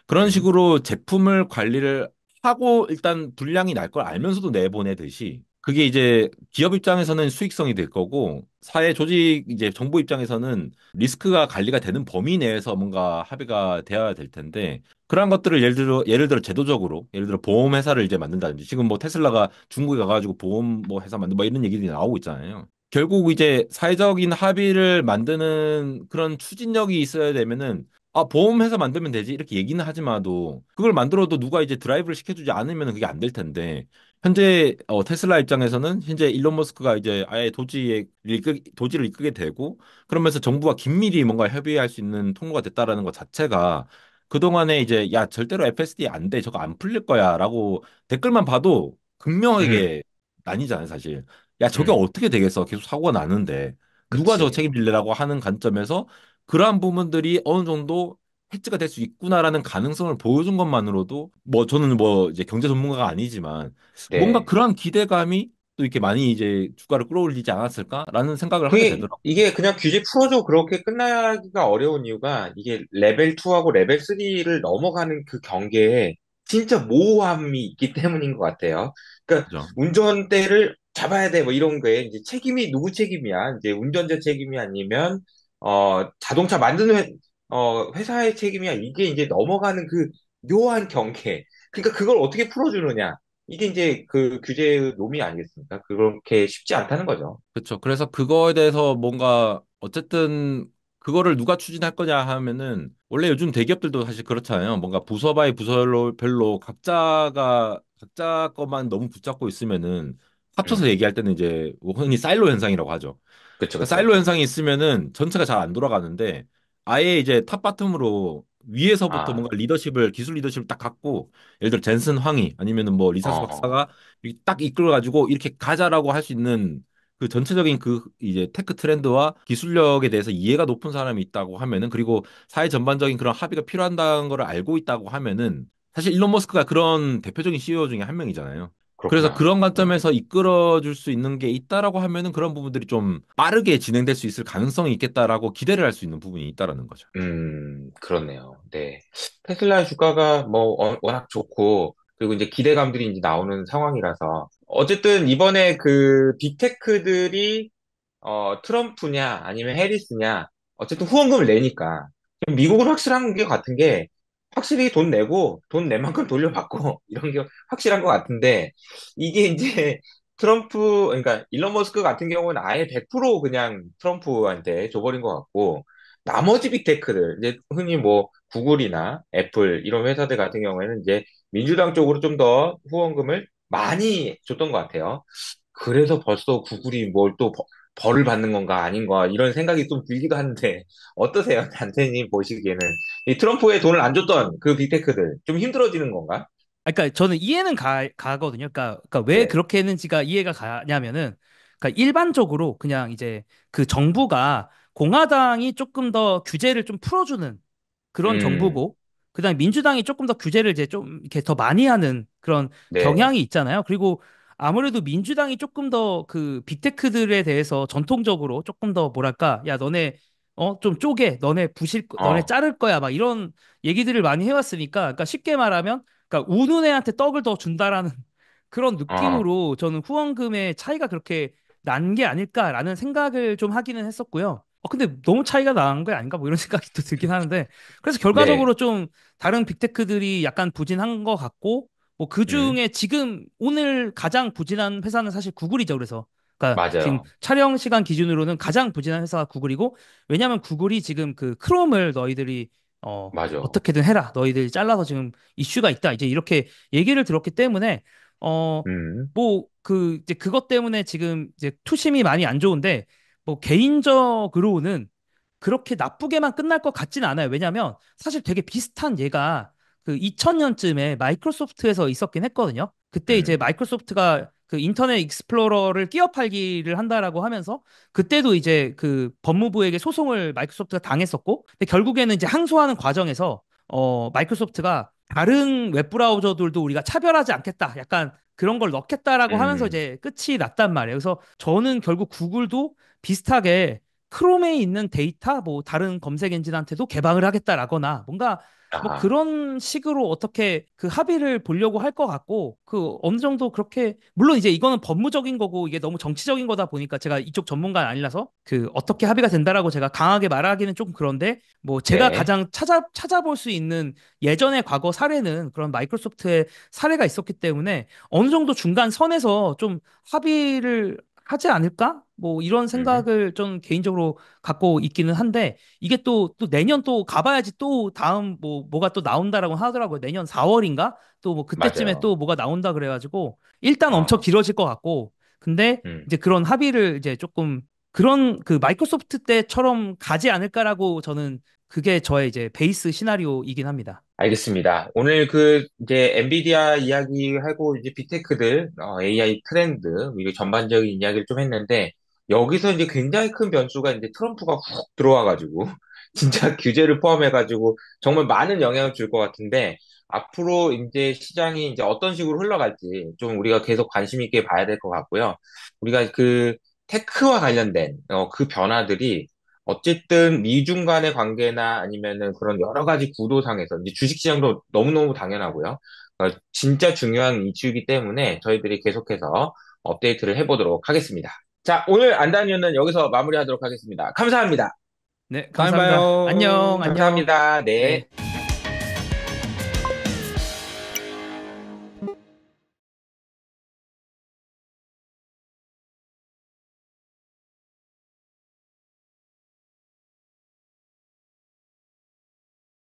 그런 음. 식으로 제품을 관리를 하고 일단 불량이 날 걸 알면서도 내보내듯이 그게 이제 기업 입장에서는 수익성이 될 거고 사회 조직 이제 정부 입장에서는 리스크가 관리가 되는 범위 내에서 뭔가 합의가 되어야 될 텐데 그러한 것들을 예를 들어 예를 들어 제도적으로 예를 들어 보험 회사를 이제 만든다든지 지금 뭐 테슬라가 중국에 가가지고 보험 뭐 회사 만든 뭐 이런 얘기들이 나오고 있잖아요. 결국 이제 사회적인 합의를 만드는 그런 추진력이 있어야 되면은 아 보험회사 만들면 되지 이렇게 얘기는 하지마도 그걸 만들어도 누가 이제 드라이브를 시켜주지 않으면 그게 안 될 텐데 현재 어, 테슬라 입장에서는 현재 일론 머스크가 이제 아예 도지에 도지를 이끌게 되고 그러면서 정부와 긴밀히 뭔가 협의할 수 있는 통로가 됐다라는 것 자체가 그동안에 이제 야 절대로 FSD 안 돼. 저거 안 풀릴 거야라고 댓글만 봐도 음, 극명하게 네. 나뉘잖아요, 사실. 야, 저게 네. 어떻게 되겠어? 계속 사고가 나는데 누가 저 그치. 책임질래라고 하는 관점에서 그러한 부분들이 어느 정도 해지가 될 수 있구나라는 가능성을 보여준 것만으로도 뭐 저는 뭐 이제 경제 전문가가 아니지만 네. 뭔가 그러한 기대감이 또 이렇게 많이 이제 주가를 끌어올리지 않았을까라는 생각을 하게 그게, 되더라고요. 이게 그냥 규제 풀어줘 그렇게 끝나기가 어려운 이유가 이게 레벨 2하고 레벨 3를 넘어가는 그 경계에 진짜 모호함이 있기 때문인 것 같아요. 그러니까 그렇죠. 운전대를 잡아야 돼 뭐 이런 거에 이제 책임이 누구 책임이야? 이제 운전자 책임이 아니면 어 자동차 만드는 어, 회사의 책임이야. 이게 이제 넘어가는 그 묘한 경계. 그러니까 그걸 어떻게 풀어주느냐. 이게 이제 그 규제의 놈이 아니겠습니까? 그렇게 쉽지 않다는 거죠. 그렇죠. 그래서 그거에 대해서 뭔가 어쨌든 그거를 누가 추진할 거냐 하면은 원래 요즘 대기업들도 사실 그렇잖아요. 뭔가 부서 바이 부서별로 각자가 각자 것만 너무 붙잡고 있으면은 합쳐서 음. 얘기할 때는 이제 흔히 사일로 현상이라고 하죠. 그렇죠. 그러니까 사일로 현상이 있으면은 전체가 잘 안 돌아가는데 아예 이제 탑 바텀으로 위에서부터 아, 뭔가 리더십을 기술 리더십을 딱 갖고 예를 들어 젠슨 황이 아니면은 뭐 리사스 어, 박사가 딱 이끌어 가지고 이렇게 가자라고 할 수 있는 그 전체적인 그 이제 테크 트렌드와 기술력에 대해서 이해가 높은 사람이 있다고 하면은 그리고 사회 전반적인 그런 합의가 필요하다는 걸 알고 있다고 하면은 사실 일론 머스크가 그런 대표적인 CEO 중에 한 명이잖아요. 그렇구나. 그래서 그런 네. 관점에서 이끌어줄 수 있는 게 있다라고 하면은 그런 부분들이 좀 빠르게 진행될 수 있을 가능성이 있겠다라고 기대를 할 수 있는 부분이 있다라는 거죠. 음, 그렇네요. 네. 테슬라의 주가가 뭐 어, 워낙 좋고 그리고 이제 기대감들이 이제 나오는 상황이라서 어쨌든 이번에 그 빅테크들이 어, 트럼프냐 아니면 해리스냐 어쨌든 후원금을 내니까 미국은 확실한 게 같은 게 확실히 돈 내고 돈낸 만큼 돌려받고 이런 게 확실한 것 같은데 이게 이제 트럼프 그러니까 일론 머스크 같은 경우는 아예 100% 그냥 트럼프한테 줘버린 것 같고 나머지 빅테크들 이제 흔히 뭐 구글이나 애플 이런 회사들 같은 경우에는 이제 민주당 쪽으로 좀 더 후원금을 많이 줬던 것 같아요. 그래서 벌써 구글이 뭘또 벌을 받는 건가 아닌가 이런 생각이 좀 들기도 하는데 어떠세요? 단테님 보시기에는 이 트럼프의 돈을 안 줬던 그 빅테크들 좀 힘들어지는 건가? 아, 그러니까 저는 이해는 가, 가거든요. 그러니까, 그러니까 왜 네. 그렇게 했는지가 이해가 가냐면은 그러니까 일반적으로 그냥 이제 그 정부가 공화당이 조금 더 규제를 좀 풀어주는 그런 음. 정부고 그다음 에 민주당이 조금 더 규제를 이제 좀 이렇게 더 많이 하는 그런 네. 경향이 있잖아요. 그리고 아무래도 민주당이 조금 더 그 빅테크들에 대해서 전통적으로 조금 더 뭐랄까 야 너네 어 좀 쪼개 너네 부실 어. 너네 자를 거야 막 이런 얘기들을 많이 해왔으니까 그러니까 쉽게 말하면 그러니까 우는 애한테 떡을 더 준다라는 그런 어. 느낌으로 어. 저는 후원금의 차이가 그렇게 난 게 아닐까라는 생각을 좀 하기는 했었고요. 어, 근데 너무 차이가 나는 거 아닌가 뭐 이런 생각이 또 들긴 하는데 그래서 네. 결과적으로 네. 좀 다른 빅테크들이 약간 부진한 것 같고 뭐그 중에 음. 네. 지금 오늘 가장 부진한 회사는 사실 구글이죠. 그래서 그러니까 맞아요. 지금 촬영 시간 기준으로는 가장 부진한 회사가 구글이고 왜냐하면 구글이 지금 그 크롬을 너희들이 어 맞아. 어떻게든 해라 너희들이 잘라서 지금 이슈가 있다 이제 이렇게 얘기를 들었기 때문에 어 뭐그 음. 뭐 그 이제 그것 때문에 지금 이제 투심이 많이 안 좋은데 뭐 개인적으로는 그렇게 나쁘게만 끝날 것 같진 않아요 왜냐하면 사실 되게 비슷한 얘가 그 2000년쯤에 마이크로소프트에서 있었긴 했거든요. 그때 음. 이제 마이크로소프트가 그 인터넷 익스플로러를 끼어 팔기를 한다라고 하면서 그때도 이제 그 법무부에게 소송을 마이크로소프트가 당했었고 근데 결국에는 이제 항소하는 과정에서 어 마이크로소프트가 다른 웹 브라우저들도 우리가 차별하지 않겠다 약간 그런 걸 넣겠다라고 음. 하면서 이제 끝이 났단 말이에요. 그래서 저는 결국 구글도 비슷하게 크롬에 있는 데이터 뭐 다른 검색 엔진한테도 개방을 하겠다라거나 뭔가 뭐 아. 그런 식으로 어떻게 그 합의를 보려고 할 것 같고 그 어느 정도 그렇게 물론 이제 이거는 법무적인 거고 이게 너무 정치적인 거다 보니까 제가 이쪽 전문가 아니라서 그 어떻게 합의가 된다라고 제가 강하게 말하기는 조금 그런데 뭐 제가 네. 가장 찾아 찾아볼 수 있는 예전의 과거 사례는 그런 마이크로소프트의 사례가 있었기 때문에 어느 정도 중간 선에서 좀 합의를 하지 않을까? 뭐 이런 네. 생각을 좀 개인적으로 갖고 있기는 한데 이게 또 또 내년 또 가봐야지 또 다음 뭐 뭐가 또 나온다라고 하더라고요. 내년 4월인가 또 뭐 그때쯤에 맞아요. 또 뭐가 나온다 그래가지고 일단 아. 엄청 길어질 것 같고 근데 음. 이제 그런 합의를 이제 조금 그런 그 마이크로소프트 때처럼 가지 않을까라고 저는 그게 저의 이제 베이스 시나리오이긴 합니다. 알겠습니다. 오늘 그 이제 엔비디아 이야기하고 이제 빅테크들 어, AI 트렌드 이런 전반적인 이야기를 좀 했는데 여기서 이제 굉장히 큰 변수가 이제 트럼프가 훅 들어와가지고 진짜 규제를 포함해가지고 정말 많은 영향을 줄 것 같은데 앞으로 이제 시장이 이제 어떤 식으로 흘러갈지 좀 우리가 계속 관심 있게 봐야 될 것 같고요. 우리가 그 테크와 관련된 어, 그 변화들이 어쨌든 미중 간의 관계나 아니면은 그런 여러 가지 구도상에서 이제 주식시장도 너무너무 당연하고요. 어, 진짜 중요한 이슈이기 때문에 저희들이 계속해서 업데이트를 해보도록 하겠습니다. 자, 오늘 안다뉴는 여기서 마무리하도록 하겠습니다. 감사합니다. 네, 감사합니다. 안녕, 안녕. 감사합니다. 네. 네.